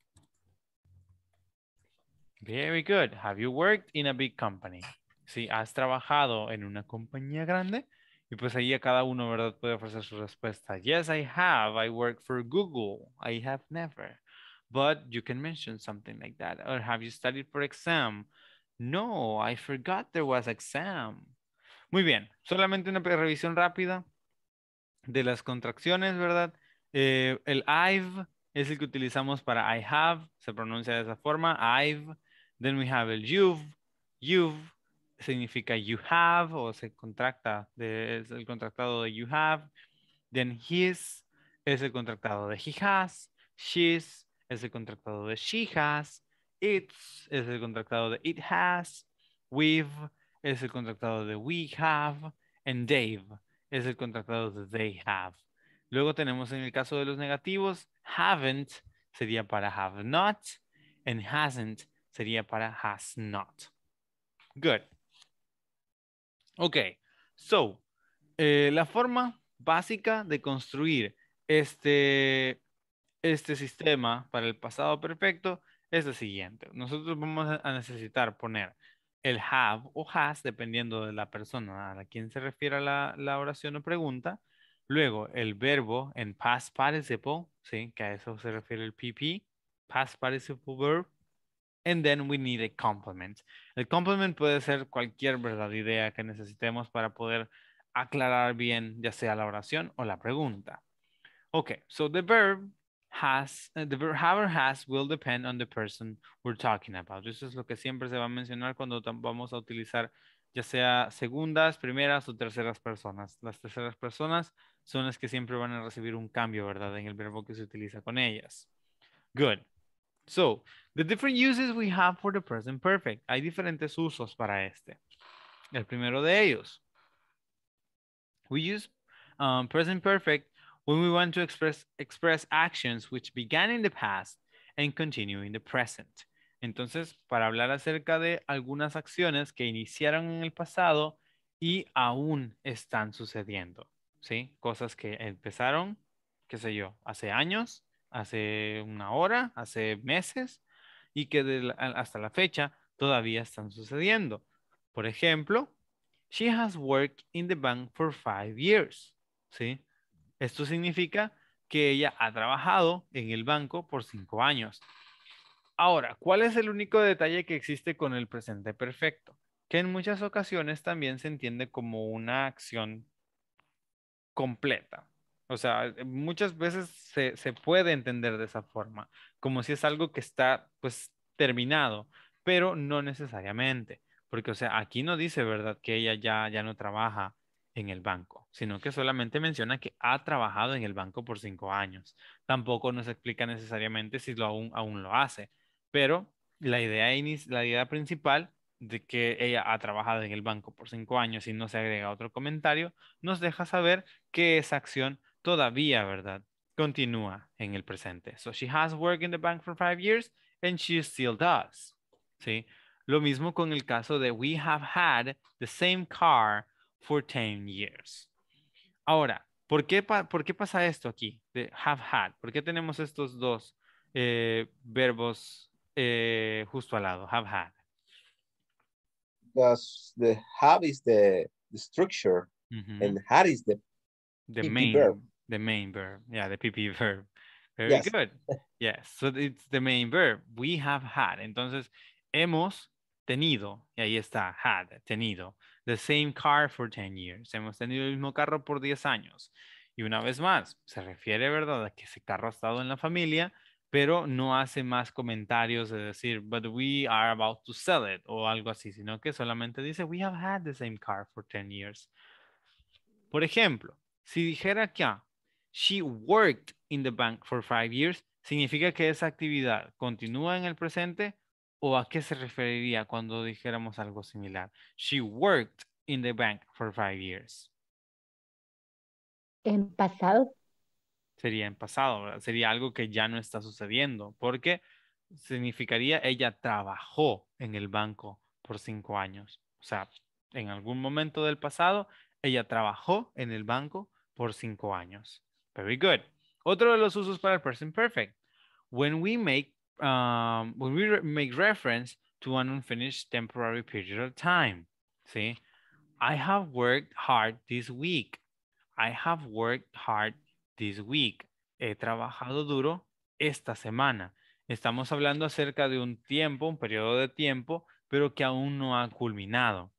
Very good. Have you worked in a big company? Si has trabajado en una compañía grande, y pues ahí a cada uno, ¿verdad? Puede ofrecer su respuesta. Yes, I have. I work for Google. I have never but you can mention something like that. Or have you studied for exam? No, I forgot there was exam. Muy bien, solamente una revisión rápida de las contracciones, ¿verdad? Eh, el I've es el que utilizamos para I have, se pronuncia de esa forma, I've. Then we have el you've, you've significa you have o se contracta, de, es el contractado de you have. Then his es el contractado de he has, she's es el contractado de she has, it's es el contractado de it has, we've es el contractado de we have, and they've es el contractado de they have. Luego tenemos en el caso de los negativos, haven't sería para have not, and hasn't sería para has not. Good. Ok, so, eh, la forma básica de construir este este sistema para el pasado perfecto es el siguiente. Nosotros vamos a necesitar poner el have o has, dependiendo de la persona a la quien se refiere la, oración o pregunta. Luego, el verbo en past participle, ¿sí? que a eso se refiere el PP, past participle verb. And then we need a complement. El complement puede ser cualquier verdad idea que necesitemos para poder aclarar bien ya sea la oración o la pregunta. Ok, so the verb has, eh, the verb have or has will depend on the person we're talking about. Eso es lo que siempre se va a mencionar cuando vamos a utilizar ya sea segundas, primeras o terceras personas. Las terceras personas son las que siempre van a recibir un cambio, ¿verdad? En el verbo que se utiliza con ellas. Good. So, the different uses we have for the present perfect. Hay diferentes usos para este. El primero de ellos. We use um, present perfect we want to express, actions which began in the past and continue in the present. Entonces, para hablar acerca de algunas acciones que iniciaron en el pasado y aún están sucediendo, ¿sí? Cosas que empezaron, qué sé yo, hace años, hace una hora, hace meses y que hasta la fecha todavía están sucediendo. Por ejemplo, she has worked in the bank for five years, ¿sí? Esto significa que ella ha trabajado en el banco por cinco años. Ahora, ¿cuál es el único detalle que existe con el presente perfecto? Que en muchas ocasiones también se entiende como una acción completa. O sea, muchas veces se, puede entender de esa forma, como si es algo que está pues terminado, pero no necesariamente, porque o sea, aquí no dice, ¿verdad? Que ella ya, ya no trabaja en el banco, sino que solamente menciona que ha trabajado en el banco por cinco años. Tampoco nos explica necesariamente si lo aún, aún lo hace, pero la idea, la idea principal de que ella ha trabajado en el banco por cinco años y no se agrega otro comentario, nos deja saber que esa acción todavía, ¿verdad? Continúa en el presente. So she has worked in the bank for five years and she still does. ¿Sí? Lo mismo con el caso de we have had the same car for years. Ahora, ¿por qué, por qué pasa esto aquí de have had? ¿Por qué tenemos estos dos eh, verbos eh, justo al lado, have had? Because the have is the, the structure and had is the, the PP main verb. The main verb. Yeah, the PP verb. Very good. Yes, so it's the main verb. We have had. Entonces, hemos tenido. Y ahí está, had, tenido the same car for 10 years. Hemos tenido el mismo carro por 10 años. Y una vez más, se refiere, ¿verdad?, a que ese carro ha estado en la familia, pero no hace más comentarios de decir, but we are about to sell it o algo así, sino que solamente dice, we have had the same car for 10 years. Por ejemplo, si dijera que ah, she worked in the bank for five years, significa que esa actividad continúa en el presente o a qué se referiría cuando dijéramos algo similar? She worked in the bank for five years. En pasado. Sería en pasado, sería algo que ya no está sucediendo, porque significaría ella trabajó en el banco por cinco años. O sea, en algún momento del pasado, ella trabajó en el banco por cinco años. Very good. Otro de los usos para el person perfect. When we make um, when we make reference to an unfinished temporary period of time. See, I have worked hard this week. I have worked hard this week. He trabajado duro esta semana. Estamos hablando acerca de un tiempo, un periodo de tiempo, pero que aún no ha culminado.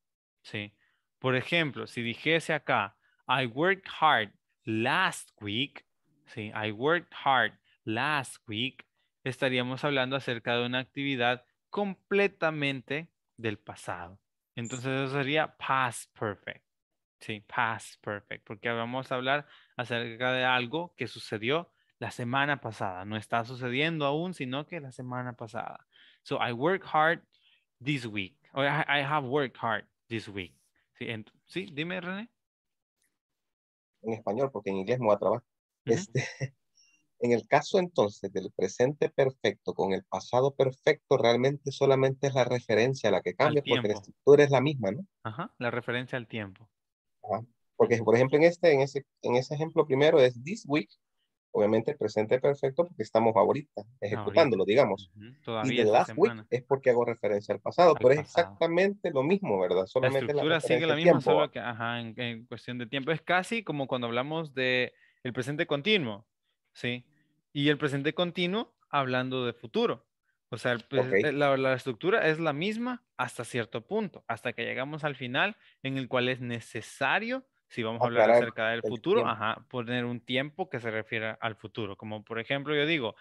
¿sí? Por ejemplo, si dijese acá, I worked hard last week, ¿sí? I worked hard last week, estaríamos hablando acerca de una actividad completamente del pasado. Entonces eso sería past perfect. Sí, past perfect, porque vamos a hablar acerca de algo que sucedió la semana pasada. No está sucediendo aún, sino que la semana pasada. So I work hard this week. Oh, I, have worked hard this week. Sí, dime, René. En español, porque en inglés me voy a trabajar. este, En el caso entonces del presente perfecto con el pasado perfecto, realmente solamente es la referencia a la que cambia, porque la estructura es la misma, ¿no? Ajá, la referencia al tiempo. Ajá. Porque, por ejemplo, en este, en ese, en ese ejemplo primero es this week, obviamente el presente perfecto porque estamos ahorita ejecutándolo, digamos. y last week es porque hago referencia al pasado, pero es exactamente lo mismo, ¿verdad? Solamente la estructura sigue la misma, ¿sabes? ajá, en, en, cuestión de tiempo. Es casi como cuando hablamos de el presente continuo, ¿sí? y el presente continuo hablando de futuro. O sea, la, estructura es la misma hasta cierto punto, hasta que llegamos al final en el cual es necesario, si vamos a hablar acerca del futuro, poner un tiempo que se refiera al futuro. Como por ejemplo yo digo,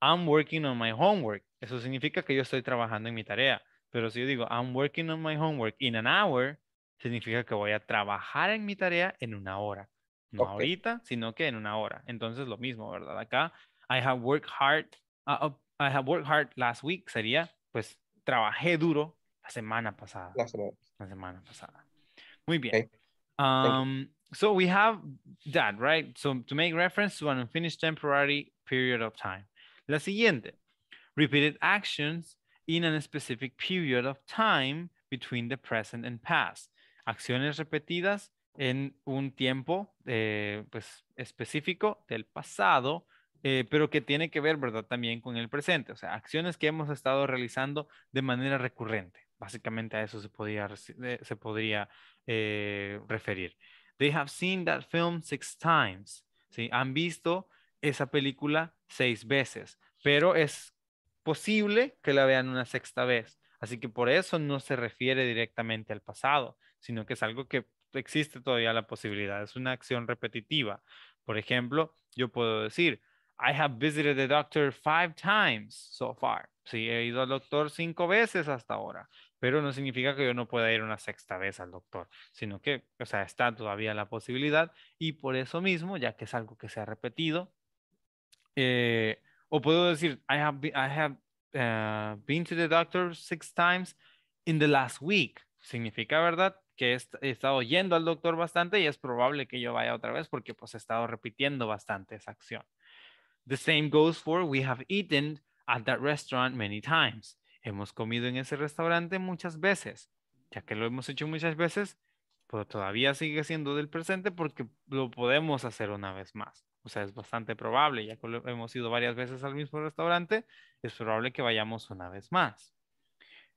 I'm working on my homework. Eso significa que yo estoy trabajando en mi tarea. Pero si yo digo, I'm working on my homework in an hour, significa que voy a trabajar en mi tarea en una hora. No ahorita, sino que en una hora. Entonces lo mismo, ¿verdad? Acá, I have worked hard, ah, I have worked hard last week sería, pues, trabajé duro la semana pasada. La semana, pasada. Muy bien. Um, so we have that, right? So to make reference to an unfinished temporary period of time. La siguiente, repeated actions in a specific period of time between the present and past. Acciones repetidas en un tiempo eh, pues, específico del pasado, eh, pero que tiene que ver, ¿verdad? También con el presente, o sea, acciones que hemos estado realizando de manera recurrente. Básicamente a eso se, podía, eh, se podría referir. They have seen that film six times. ¿sí? Han visto esa película seis veces, pero es posible que la vean una sexta vez. Así que por eso no se refiere directamente al pasado, sino que es algo que existe todavía la posibilidad. Es una acción repetitiva. Por ejemplo, yo puedo decir, I have visited the doctor five times so far. Sí, he ido al doctor cinco veces hasta ahora, pero no significa que yo no pueda ir una sexta vez al doctor, sino que, o sea, está todavía la posibilidad y por eso mismo, ya que es algo que se ha repetido, eh, o puedo decir, I have, eh, been to the doctor six times in the last week. Significa, ¿verdad? que he, estado yendo al doctor bastante y es probable que yo vaya otra vez porque pues he estado repitiendo bastante esa acción. The same goes for we have eaten at that restaurant many times. Hemos comido en ese restaurante muchas veces. Ya que lo hemos hecho muchas veces, pero pues, todavía sigue siendo del presente porque lo podemos hacer una vez más. O sea, es bastante probable, ya que hemos ido varias veces al mismo restaurante, es probable que vayamos una vez más.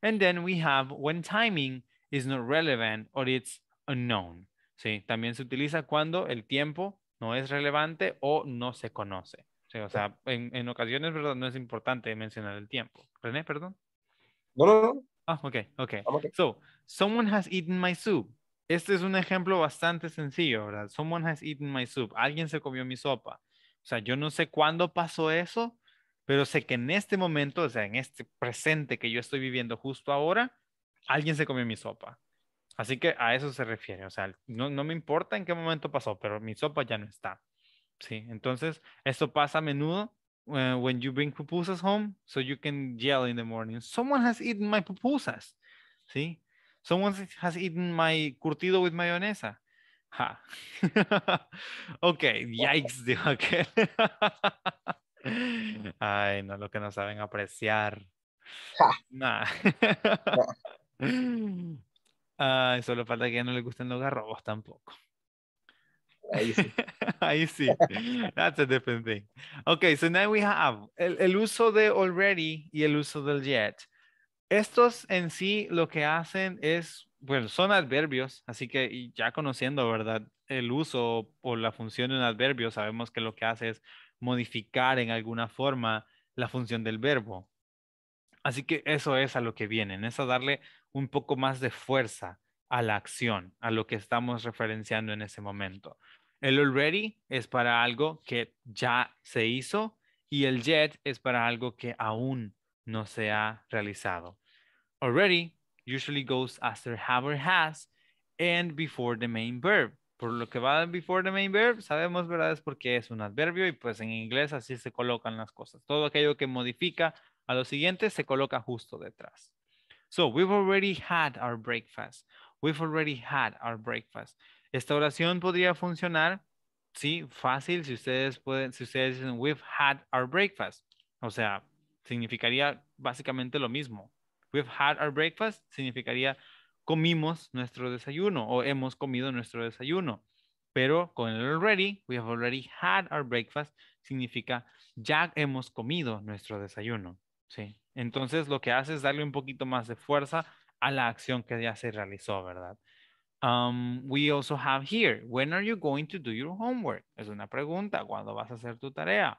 And then we have, when timing is not relevant or it's unknown. ¿sí? También se utiliza cuando el tiempo no es relevante o no se conoce. O sea, en, ocasiones, ¿verdad? No es importante mencionar el tiempo. René, perdón. No, no, no. Ah, ok, ok. So, someone has eaten my soup. Este es un ejemplo bastante sencillo, ¿verdad? Someone has eaten my soup. Alguien se comió mi sopa. O sea, yo no sé cuándo pasó eso, pero sé que en este momento, o sea, en este presente que yo estoy viviendo justo ahora, alguien se comió mi sopa. Así que a eso se refiere. O sea, no, no, me importa en qué momento pasó, pero mi sopa ya no está. Sí, entonces esto pasa a menudo. Eh, when you bring pupusas home, so you can yell in the morning, someone has eaten my pupusas. Sí, someone has eaten my curtido with mayonesa. ok, yikes, dijo Ay, no, lo que no saben apreciar. Ja. solo falta que ya no le gusten los garrobos tampoco. Ahí sí. Ahí sí. That's a different thing. Okay, so now we have el, uso de already y el uso del yet. Estos en sí lo que hacen es, bueno, son adverbios, así que ya conociendo, ¿verdad? El uso o la función de un adverbio, sabemos que lo que hace es modificar en alguna forma la función del verbo. Así que eso es a lo que vienen, es a darle un poco más de fuerza a la acción, a lo que estamos referenciando en ese momento. El already es para algo que ya se hizo y el yet es para algo que aún no se ha realizado. Already usually goes after have or has and before the main verb. Por lo que va before the main verb, sabemos, ¿verdad? Es porque es un adverbio y pues en inglés así se colocan las cosas. Todo aquello que modifica a lo siguiente se coloca justo detrás. So we've already had our breakfast. We've already had our breakfast. Esta oración podría funcionar, sí, fácil, si ustedes pueden, si ustedes dicen we've had our breakfast. O sea, significaría básicamente lo mismo. We've had our breakfast significaría comimos nuestro desayuno o hemos comido nuestro desayuno. Pero con el already, we have already had our breakfast, significa ya hemos comido nuestro desayuno. Sí. Entonces lo que hace es darle un poquito más de fuerza a la acción que ya se realizó, ¿verdad? Um, we also have here, when are you going to do your homework? Es una pregunta, ¿cuándo vas a hacer tu tarea?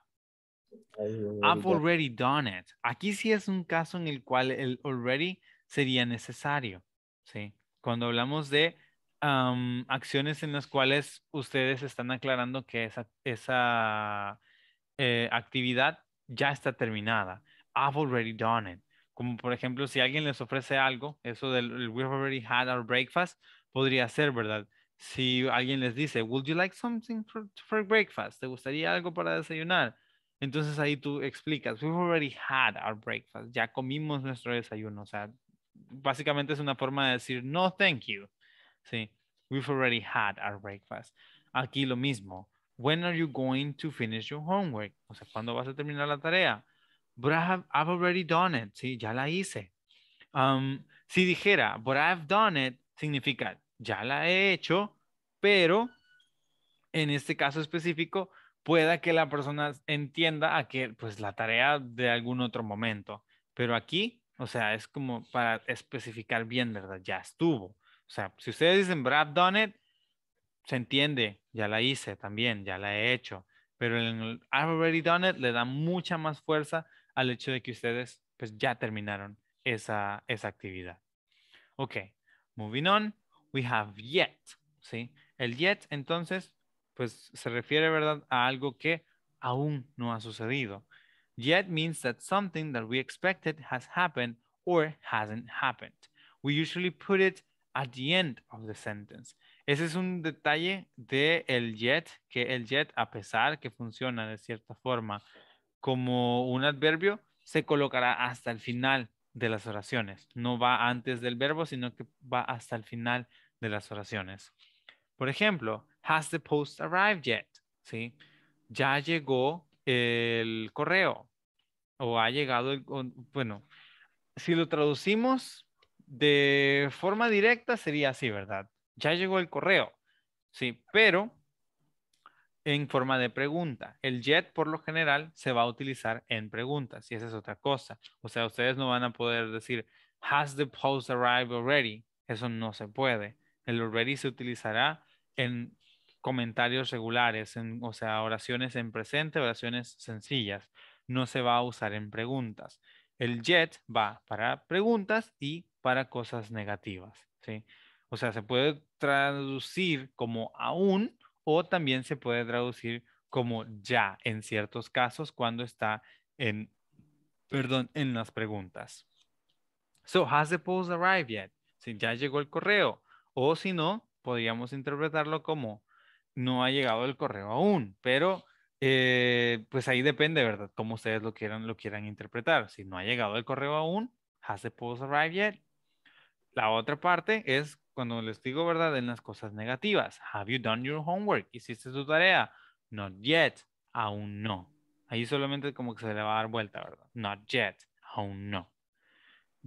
I've already done it. Aquí sí es un caso en el cual el already sería necesario, ¿sí? Cuando hablamos de um, acciones en las cuales ustedes están aclarando que esa, eh, actividad ya está terminada. I've already done it. Como por ejemplo, si alguien les ofrece algo, eso del we've already had our breakfast, podría ser, ¿verdad? Si alguien les dice, would you like something for, breakfast? ¿Te gustaría algo para desayunar? Entonces ahí tú explicas, we've already had our breakfast, ya comimos nuestro desayuno. O sea, básicamente es una forma de decir, no, thank you. Sí, we've already had our breakfast. Aquí lo mismo. When are you going to finish your homework? O sea, ¿cuándo vas a terminar la tarea? but I have, I've already done it, ¿sí? Ya la hice. Um, si dijera, but I've done it, significa, ya la he hecho, pero en este caso específico, pueda que la persona entienda a que, pues, la tarea de algún otro momento. Pero aquí, o sea, es como para especificar bien, ¿verdad? Ya estuvo. O sea, si ustedes dicen, but I've done it, se entiende, ya la hice también, ya la he hecho. Pero en el I've already done it le da mucha más fuerza al hecho de que ustedes pues ya terminaron esa, actividad. Ok, moving on, we have yet, ¿sí? El yet entonces pues se refiere, ¿verdad? A algo que aún no ha sucedido. Yet means that something that we expected has happened or hasn't happened. We usually put it at the end of the sentence. Ese es un detalle del el yet, que el yet, a pesar que funciona de cierta forma como un adverbio, se colocará hasta el final de las oraciones. No va antes del verbo, sino que va hasta el final de las oraciones. Por ejemplo, has the post arrived yet? ¿Sí? Ya llegó el correo o ha llegado el... Bueno, si lo traducimos de forma directa sería así, ¿verdad? Ya llegó el correo, ¿sí? Pero en forma de pregunta. El jet por lo general se va a utilizar en preguntas y esa es otra cosa. O sea, ustedes no van a poder decir, has the post arrived already? Eso no se puede. El already se utilizará en comentarios regulares, o sea, oraciones en presente, oraciones sencillas. No se va a usar en preguntas. El jet va para preguntas y para cosas negativas. O sea, se puede traducir como aún, o también se puede traducir como ya en ciertos casos cuando está en, perdón, en las preguntas. So, has the post arrived yet? Si ya llegó el correo. O si no, podríamos interpretarlo como no ha llegado el correo aún, pero eh, pues ahí depende, ¿verdad? Como ustedes lo quieran, lo quieran interpretar. Si no ha llegado el correo aún, has the post arrived yet? La otra parte es cuando les digo, ¿verdad? En las cosas negativas. Have you done your homework? ¿Hiciste tu tarea? Not yet. Aún no. Ahí solamente como que se le va a dar vuelta, ¿verdad? Not yet. Aún no.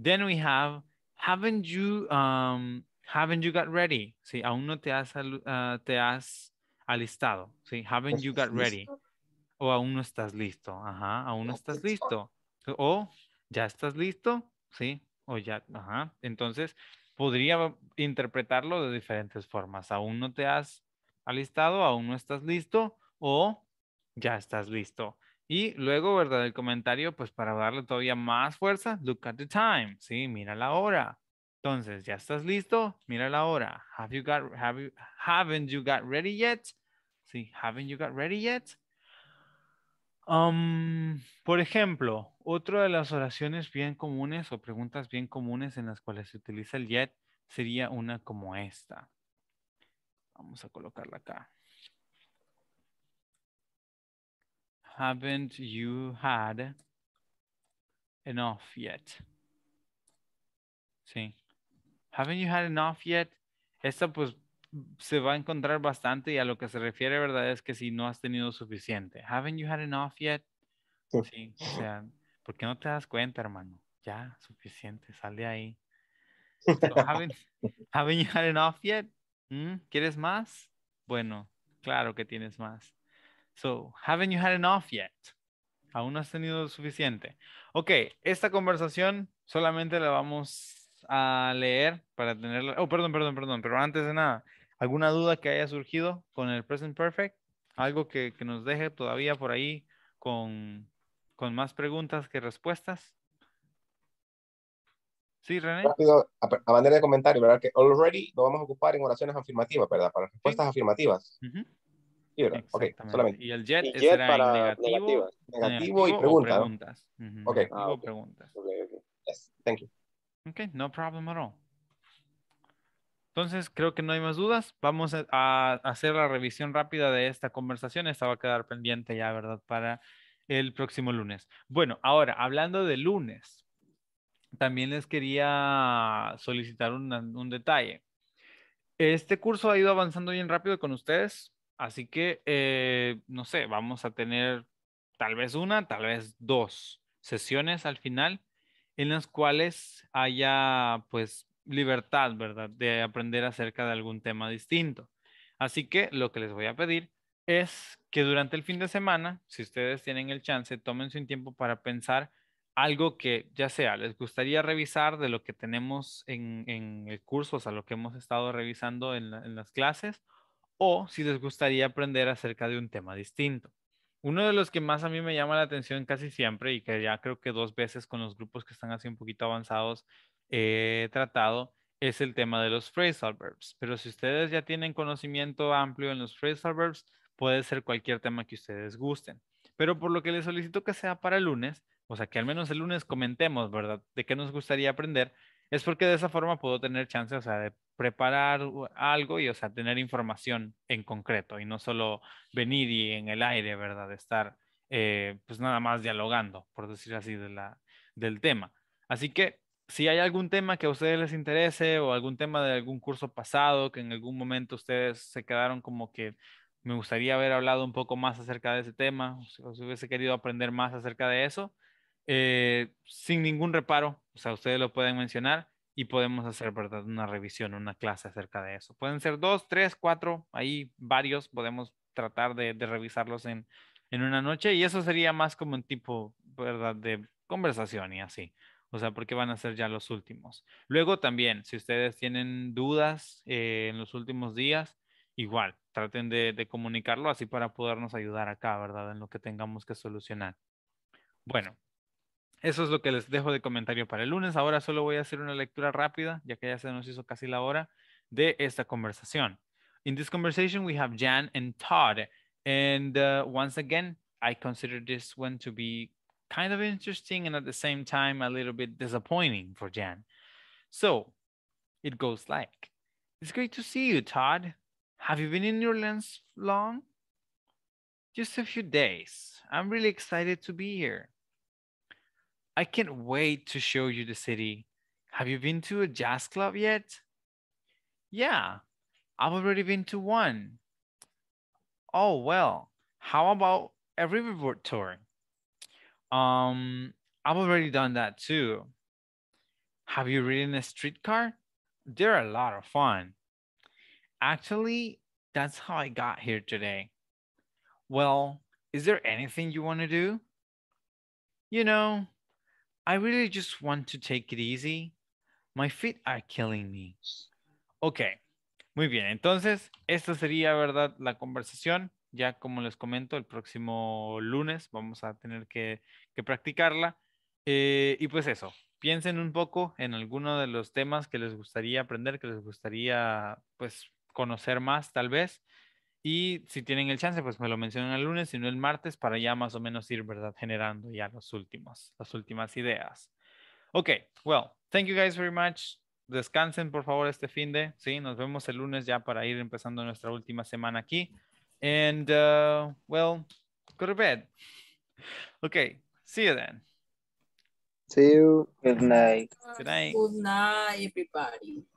Then we have, haven't you, um, haven't you got ready? Sí, aún no te has, ah, te has alistado. Sí, haven't you got ready? O aún no estás listo. Ajá, aún no estás listo. O ya estás listo. Sí, o ya, ajá. Entonces, podría interpretarlo de diferentes formas. Aún no te has alistado, aún no estás listo o ya estás listo. Y luego, ¿verdad? El comentario, pues para darle todavía más fuerza, look at the time, ¿sí? Mira la hora. Entonces, ¿ya estás listo? Mira la hora. Have you got, have you, haven't you got ready yet? Sí, haven't you got ready yet? por ejemplo, otra de las oraciones bien comunes o preguntas bien comunes en las cuales se utiliza el yet sería una como esta. Vamos a colocarla acá. Haven't you had enough yet? Sí. Haven't you had enough yet? Esta pues se va a encontrar bastante y a lo que se refiere, ¿verdad? Es que si no has tenido suficiente. ¿Haven't you had enough yet? Sí. no te das cuenta, hermano? Ya, suficiente, sal de ahí. haven't, you had enough yet? Mm, ¿Quieres más? Bueno, claro que tienes más. So, haven't you had enough yet? ¿Aún no has tenido suficiente? Ok, esta conversación solamente la vamos a leer para tenerla. Oh, perdón, perdón, perdón, pero antes de nada, ¿Alguna duda que haya surgido con el present perfect? ¿Algo que, que nos deje todavía por ahí con, con más preguntas que respuestas? Sí, René. Rápido, a, manera de comentario, ¿verdad? Que already lo vamos a ocupar en oraciones afirmativas, ¿verdad? Para respuestas afirmativas. sí, ¿verdad? Okay, solamente. Y el jet, es será para en negativo, negativo, y preguntas. Ok. okay. preguntas. Okay, yes. Thank you. Okay, no problem at all. Entonces, creo que no hay más dudas. Vamos a, hacer la revisión rápida de esta conversación. Esta va a quedar pendiente ya, ¿verdad? Para el próximo lunes. Bueno, ahora, hablando de lunes, también les quería solicitar un, detalle. Este curso ha ido avanzando bien rápido con ustedes, así que, eh, no sé, vamos a tener tal vez una, tal vez dos sesiones al final en las cuales haya pues libertad, ¿verdad? De aprender acerca de algún tema distinto. Así que lo que les voy a pedir es que durante el fin de semana, si ustedes tienen el chance, tómense un tiempo para pensar algo que ya sea les gustaría revisar de lo que tenemos en, en el curso, o sea, lo que hemos estado revisando en, en las clases, o si les gustaría aprender acerca de un tema distinto. Uno de los que más a mí me llama la atención casi siempre y que ya creo que dos veces con los grupos que están así un poquito avanzados he tratado es el tema de los phrasal verbs. Pero si ustedes ya tienen conocimiento amplio en los phrasal verbs, puede ser cualquier tema que ustedes gusten. Pero por lo que les solicito que sea para el lunes, o sea, que al menos el lunes comentemos, ¿verdad? De qué nos gustaría aprender, es porque de esa forma puedo tener chance, o sea, de preparar algo y, o sea, tener información en concreto y no solo venir y en el aire, ¿verdad? De estar, eh, pues nada más dialogando, por decir así, de la, del tema. Así que si hay algún tema que a ustedes les interese o algún tema de algún curso pasado que en algún momento ustedes se quedaron como que me gustaría haber hablado un poco más acerca de ese tema, o si hubiese querido aprender más acerca de eso, eh, sin ningún reparo, o sea, ustedes lo pueden mencionar y podemos hacer ¿verdad? una revisión, una clase acerca de eso. Pueden ser dos, tres, cuatro, ahí varios, podemos tratar de, revisarlos en, en, una noche y eso sería más como un tipo ¿verdad? de conversación y así. O sea, porque van a ser ya los últimos. Luego también, si ustedes tienen dudas eh, en los últimos días, igual, traten de, comunicarlo así para podernos ayudar acá, ¿verdad? En lo que tengamos que solucionar. Bueno, eso es lo que les dejo de comentario para el lunes. Ahora solo voy a hacer una lectura rápida, ya que ya se nos hizo casi la hora de esta conversación. In this conversation, we have Jan and Todd. And uh, once again, I consider this one to be kind of interesting and at the same time a little bit disappointing for Jan. So it goes like, it's great to see you, Todd. Have you been in New Orleans long? Just a few days. I'm really excited to be here. I can't wait to show you the city. Have you been to a jazz club yet? Yeah, I've already been to one. Oh, well, how about a riverboat tour? Um, I've already done that too. Have you ridden a streetcar? They're a lot of fun. Actually, that's how I got here today. Well, is there anything you want to do? You know, I really just want to take it easy. My feet are killing me. Ok, muy bien. Entonces, esta sería, ¿verdad? La conversación. Ya como les comento, el próximo lunes vamos a tener que, practicarla. Eh, y pues eso, piensen un poco en alguno de los temas que les gustaría aprender, que les gustaría pues conocer más tal vez. Y si tienen el chance, pues me lo mencionan el lunes, y no el martes, para ya más o menos ir, ¿verdad? Generando ya los últimos, las últimas ideas. Ok, well, thank you guys very much. Descansen, por favor, este fin de, ¿sí? Nos vemos el lunes ya para ir empezando nuestra última semana aquí. And uh, well, go to bed. Okay. See you then. See you. Good night. Good night. Good night, everybody.